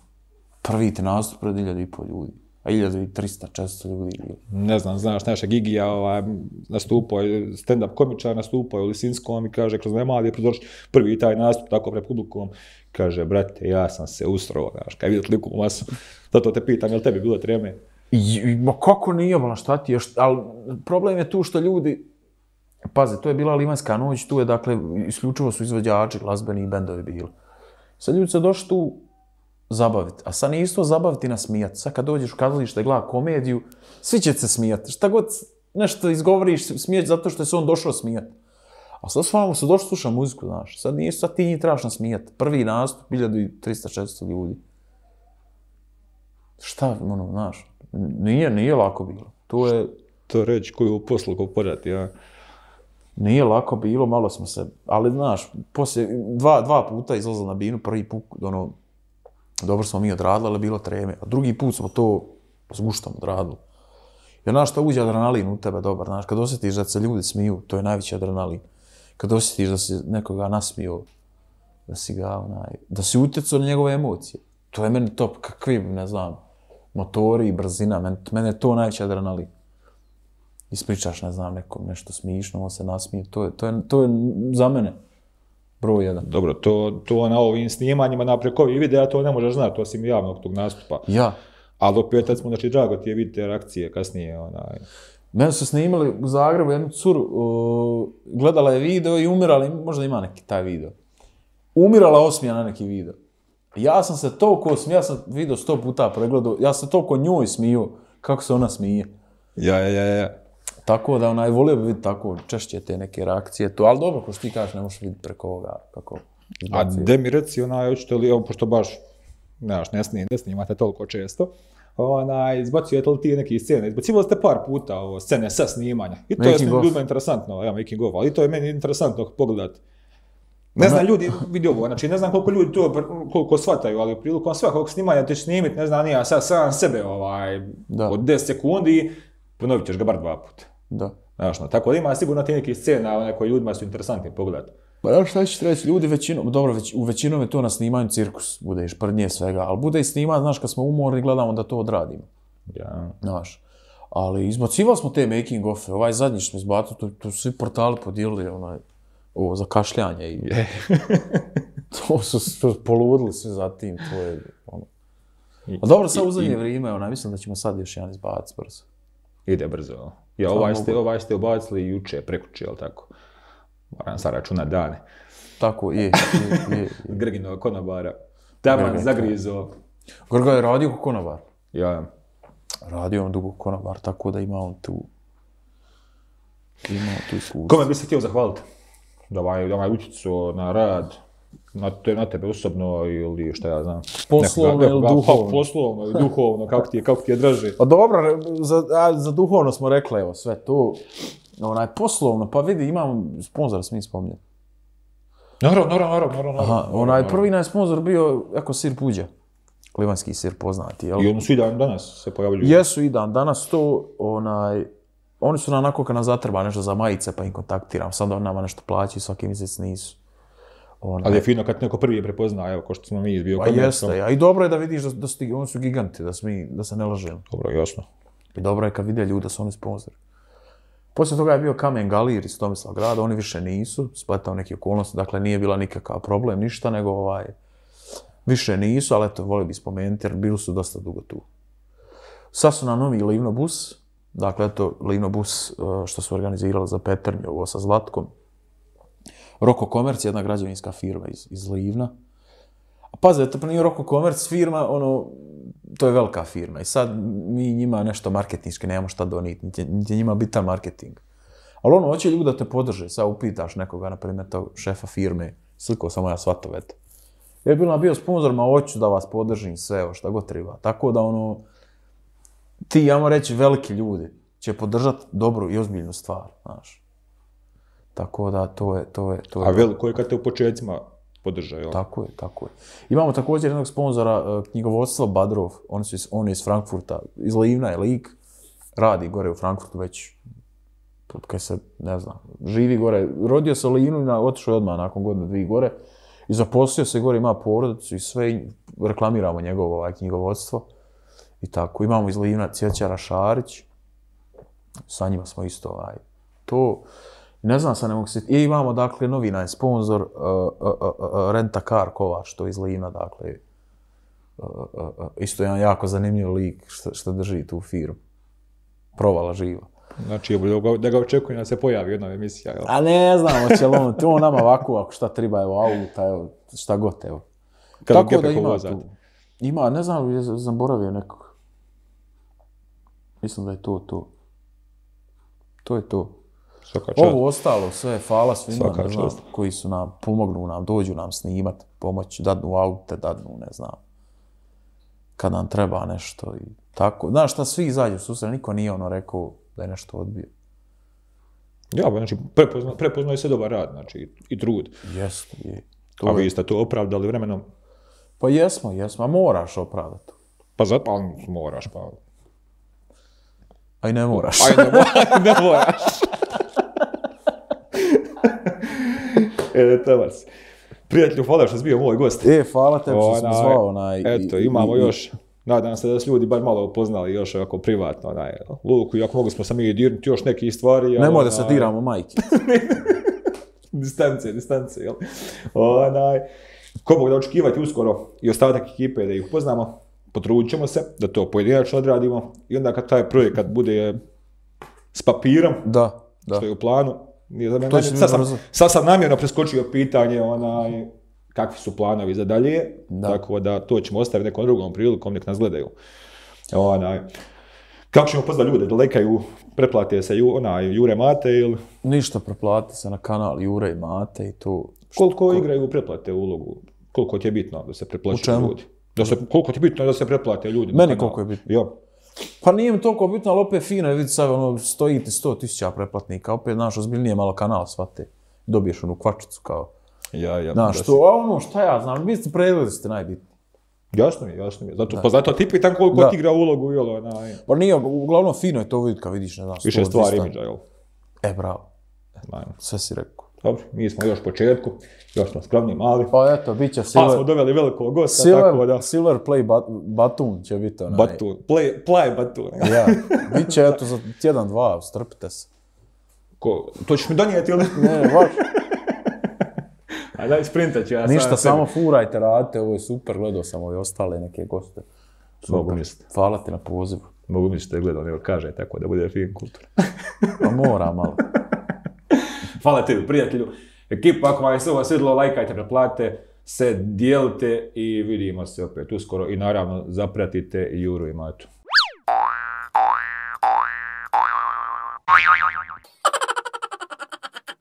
Prvi te nastup pred iljadu i pol ljudi a 1300-400 ljudi. Ne znam, znaš, naša Gigi je ovaj, nastupao, stand-up komičar nastupao u Lisinskom i kaže, kroz nemali je prodorš, prvi taj nastup, tako pre publikom, kaže, brate, ja sam se ustrovo, znaš, kaj liku u masu, zato te pitam, jel tebi bilo treme? Ma kako nije, malo šta ti još, ali problem je tu što ljudi, Pazi, to je bila Limanska noć, tu je, dakle, isključivo su izvođači, glazbeni i bendovi bili. Sad ljudi se došli tu, zabaviti. A sad nije isto zabaviti na smijat. Sad kad dođeš u kazalište i gleda komediju, svi će se smijati. Šta god nešto izgovoriš, smijat zato što je se on došao smijat. A sad s vama se došao sluša muziku, znaš. Sad nije isto, sad ti njih trebaš na smijat. Prvi nastup, 1300-400 ljudi. Šta, ono, znaš, nije, nije lako bilo. To je... To reći koju poslu kopirati, ja. Nije lako bilo, malo smo se... Ali, znaš, poslije, dva, dva puta izlazao na binu, prvi put, ono, dobro smo mi odradili, ali bilo treme. A drugi put smo to s guštom odradili. Jer znaš što uđe adrenalin u tebe, dobar, znaš, kad osjetiš da se ljudi smiju, to je najveći adrenalin. Kad osjetiš da se nekoga nasmio, da si ga, onaj, da si utjecao na njegove emocije. To je meni top, kakvi, ne znam, motori i brzina, meni, mene je to najveći adrenalin. Ispričaš, ne znam, nekom nešto smišno, on se nasmije, to je, to je, to je za mene broj jedan. Dobro, to, to na ovim snimanjima napreko i videa to ne možeš znati, osim javnog tog nastupa. Ja. Ali opet, smo, znači, drago ti je vidite reakcije kasnije. Onaj. Mene su snimali u Zagrebu jednu curu, uh, gledala je video i umirala, možda ima neki taj video. Umirala osmija na neki video. Ja sam se toliko smio, ja sam video sto puta pregledao, ja sam toliko njoj smio, kako se ona smije. Ja, ja, ja, ja. Tako da, onaj, volio bi vidjeti tako češće te neke reakcije tu, ali dobro, ko što ti kažeš, ne možeš vidjeti preko ovoga, kako... A de mi reci, onaj, hoćete li, evo, pošto baš, znaš, ne, snim, ne snimate toliko često, onaj, izbacujete li ti neke scene, izbacivali ste par puta ovo, scene sa snimanja, i to making je ljudima interesantno, ja, making of, ali to je meni interesantno pogledat. Ne znam, ljudi vidi ovo, znači ne znam koliko ljudi to koliko shvataju, ali prilikom kako snimanja ti snimit, ne znam, nija sad sam sebe ovaj, da. od 10 sekundi, ponovit ćeš ga bar dva puta. Da. Znaš, no, tako da ima sigurno ti neki scena, one koji ljudima su interesantni pogledati. Pa da šta ćeš treći, ljudi većinom, dobro, već, u većinom je to na snimanju cirkus, bude iš prdnje svega, ali bude i snima, znaš, kad smo umorni, gledamo da to odradimo. Ja. Znaš. Ali izbacivali smo te making of -e. ovaj zadnji što smo izbacili, to, to su svi portali podijelili, onaj, ovo, za kašljanje i... *laughs* to su, su poludili sve za tim, to je, ono... A dobro, sad uzadnje vrijeme, onaj, mislim da ćemo sad još jedan izbaciti brzo. Ide brzo, Ja ovaj ste, ovaj ste obacili juče, prekuće, jel tako? Moram sad računati dane. Tako, je. je, je. *laughs* Grginova konobara. Tamo je zagrizo. Grgo je radio kako konobar. Ja. ja. Radio on dugo konobar, tako da ima on tu... Ima on tu iskustvo. Kome bi se htio zahvaliti? Da ovaj, da ovaj učicu na rad, na, te, na tebe osobno ili šta ja znam. Poslovno ili pa, pa, duhovno? Pa, poslovno ili duhovno, kako ti je, kako ti je draže. Pa dobro, za, za duhovno smo rekli, evo, sve tu. Onaj, poslovno, pa vidi, imam sponzor, smi spomljen. Naravno, naravno, naravno, naravno. Aha, onaj, prvi naj sponsor bio, jako, sir Puđa. Klivanski sir poznati, jel? I ono su i dan danas se pojavljuju. Jesu i dan danas to, onaj, oni su na onako kad nas zatrba nešto za majice, pa im kontaktiram. Sad da nama nešto plaći, svaki mjesec nisu. Ona, Ali je fino kad neko prvi je prepozna, evo, ko što smo mi izbio. Pa jeste, a i dobro je da vidiš da, da su ti, oni su giganti, da, smi, da se ne lažemo. Dobro, jasno. I dobro je kad vide ljudi da su oni sponzori. Poslije toga je bio Kamen Galir iz Tomislav grada, oni više nisu, spletao neke okolnosti, dakle nije bila nikakav problem, ništa, nego ovaj, više nisu, ali eto, voli bi spomenuti, jer bili su dosta dugo tu. Sad su na novi Livno dakle, eto, Livno eh, što su organizirali za Petrnju, ovo sa Zlatkom, Roko Komerc je jedna građevinska firma iz, iz Livna. A pazite, to nije Roko Komerc firma, ono, to je velika firma. I sad mi njima nešto marketinjski, nemamo šta doniti, niti, niti njima bitan marketing. Ali ono, hoće ljudi da te podrže. Sad upitaš nekoga, na primjer, tog šefa firme, slikao sam moja svatovet. Ja bih na bio sponsor, ma hoću da vas podržim sve, o šta god treba. Tako da, ono, ti, ja moram reći, veliki ljudi će podržati dobru i ozbiljnu stvar, znaš. Tako da, to je... To je, to je A vel koji kad te u početcima podržaju. Tako je, tako je. Imamo također jednog sponzora, e, knjigovodstva Badrov, on, se on je iz Frankfurta, iz Livna je lik, radi gore u Frankfurtu već, kad se, ne znam, živi gore, rodio se u Livnu i otišao je odmah nakon godinu dvije gore, i zaposlio se gore, ima porodicu i sve, reklamiramo njegovo ovaj, knjigovodstvo. I tako, imamo iz Livna Cvjećara Šarić, sa njima smo isto ovaj, to... Ne znam, sad ne mogu se... I imamo, dakle, novina je sponsor, uh uh, uh, uh, uh, Renta Car Kovač, to iz Lina, dakle. Uh, uh, uh isto je jedan jako zanimljiv lik što drži tu firmu. Provala živa. Znači, da ga očekujem da se pojavi jedna emisija, jel? A ne znam, će li on, to nama ovako, ako šta treba, evo, auta, evo, šta god, evo. Kad Tako da ima vozati. tu. Ima, ne znam, je zaboravio nekog. Mislim da je to, to. To je to. Svaka čast. Ovo ostalo sve, hvala svima ne znam, koji su nam, pomognu nam, dođu nam snimati, pomoć, dadnu aute, dadnu, ne znam, kad nam treba nešto i tako. Znaš šta, svi izađu susre, niko nije ono rekao da je nešto odbio. Ja, pa znači, prepoznao prepozna je se dobar rad, znači, i trud. Jesmo, je. To A vi ste to opravdali vremenom? Pa jesmo, jesmo, a moraš opravdati. Pa zato, pa moraš, pa... Aj ne moraš. Aj ne, *laughs* ne moraš. E, dobar si. Prijatelju, hvala što si bio moj gost. E, hvala te što si me zvao. Onaj, eto, imamo još. Nadam se da su ljudi bar malo upoznali još ovako privatno. Onaj, Luku, iako mogli smo sami dirnuti još neke stvari. Ne da se diramo, majke. *laughs* distance, distance, jel? Onaj, ko mogu da očekivati uskoro i ostatak ekipe da ih upoznamo, potrudit ćemo se da to pojedinačno odradimo i onda kad taj projekat bude s papirom, da, da. što je u planu, To sad, sam, sad sam namjerno preskočio pitanje onaj, kakvi su planovi za dalje, da. tako da to ćemo ostaviti nekom drugom prilikom, nek nas gledaju. Onaj, kako ćemo pozvati ljude, dolekaju, preplate se ju, onaj, Jure Mate ili... Ništa, preplate se na kanal Jure i Mate i to... Koliko Ko... igraju preplate ulogu? Koliko ti je bitno da se preplaćaju ljudi? Da se, koliko ti je bitno da se preplate ljudi? Meni koliko je bitno. Jo. Pa nije mi toliko bitno, ali opet fino je vidjeti sad, ono, stoji ti sto tisuća pretplatnika, opet, znaš, ozbiljnije malo kanal svate, dobiješ onu kvačicu kao, ja, ja, znaš, što, si... ono, šta ja znam, vi ste pregledali ste najbitniji. Jasno mi je, jasno mi je, zato, da. pa zato ti pitan koliko ti igra ulogu, jel, na, Pa nije, uglavnom, fino je to vidjeti kad vidiš, ne znam, Više stvari imidža, jel? E, bravo. Man. Sve si rekao. Dobro, mi smo još početku još smo skromni, mali. Pa eto, bit će pa Silver... Pa smo doveli veliko gosta, silver, tako da... Silver Play bat, Batun će biti onaj... Batun, Play, play Batun. *laughs* ja, bit će eto za tjedan, dva, strpite se. Ko, to ćeš mi donijeti ili? ne, baš. Ajde, *laughs* daj sprintat ću ja Ništa, samo furajte, radite, ovo je super, gledao sam ove ostale neke goste. Super. Mogu misliti. Hvala ti na pozivu. Mogu mi ste je gledao, nego kaže tako da bude fin kultur. pa mora malo. *laughs* Hvala ti, prijatelju. Ekipa, ako vam je sve ovo svidlo, lajkajte, preplatite se, dijelite i vidimo se opet uskoro. I naravno, zapratite Juru i Matu.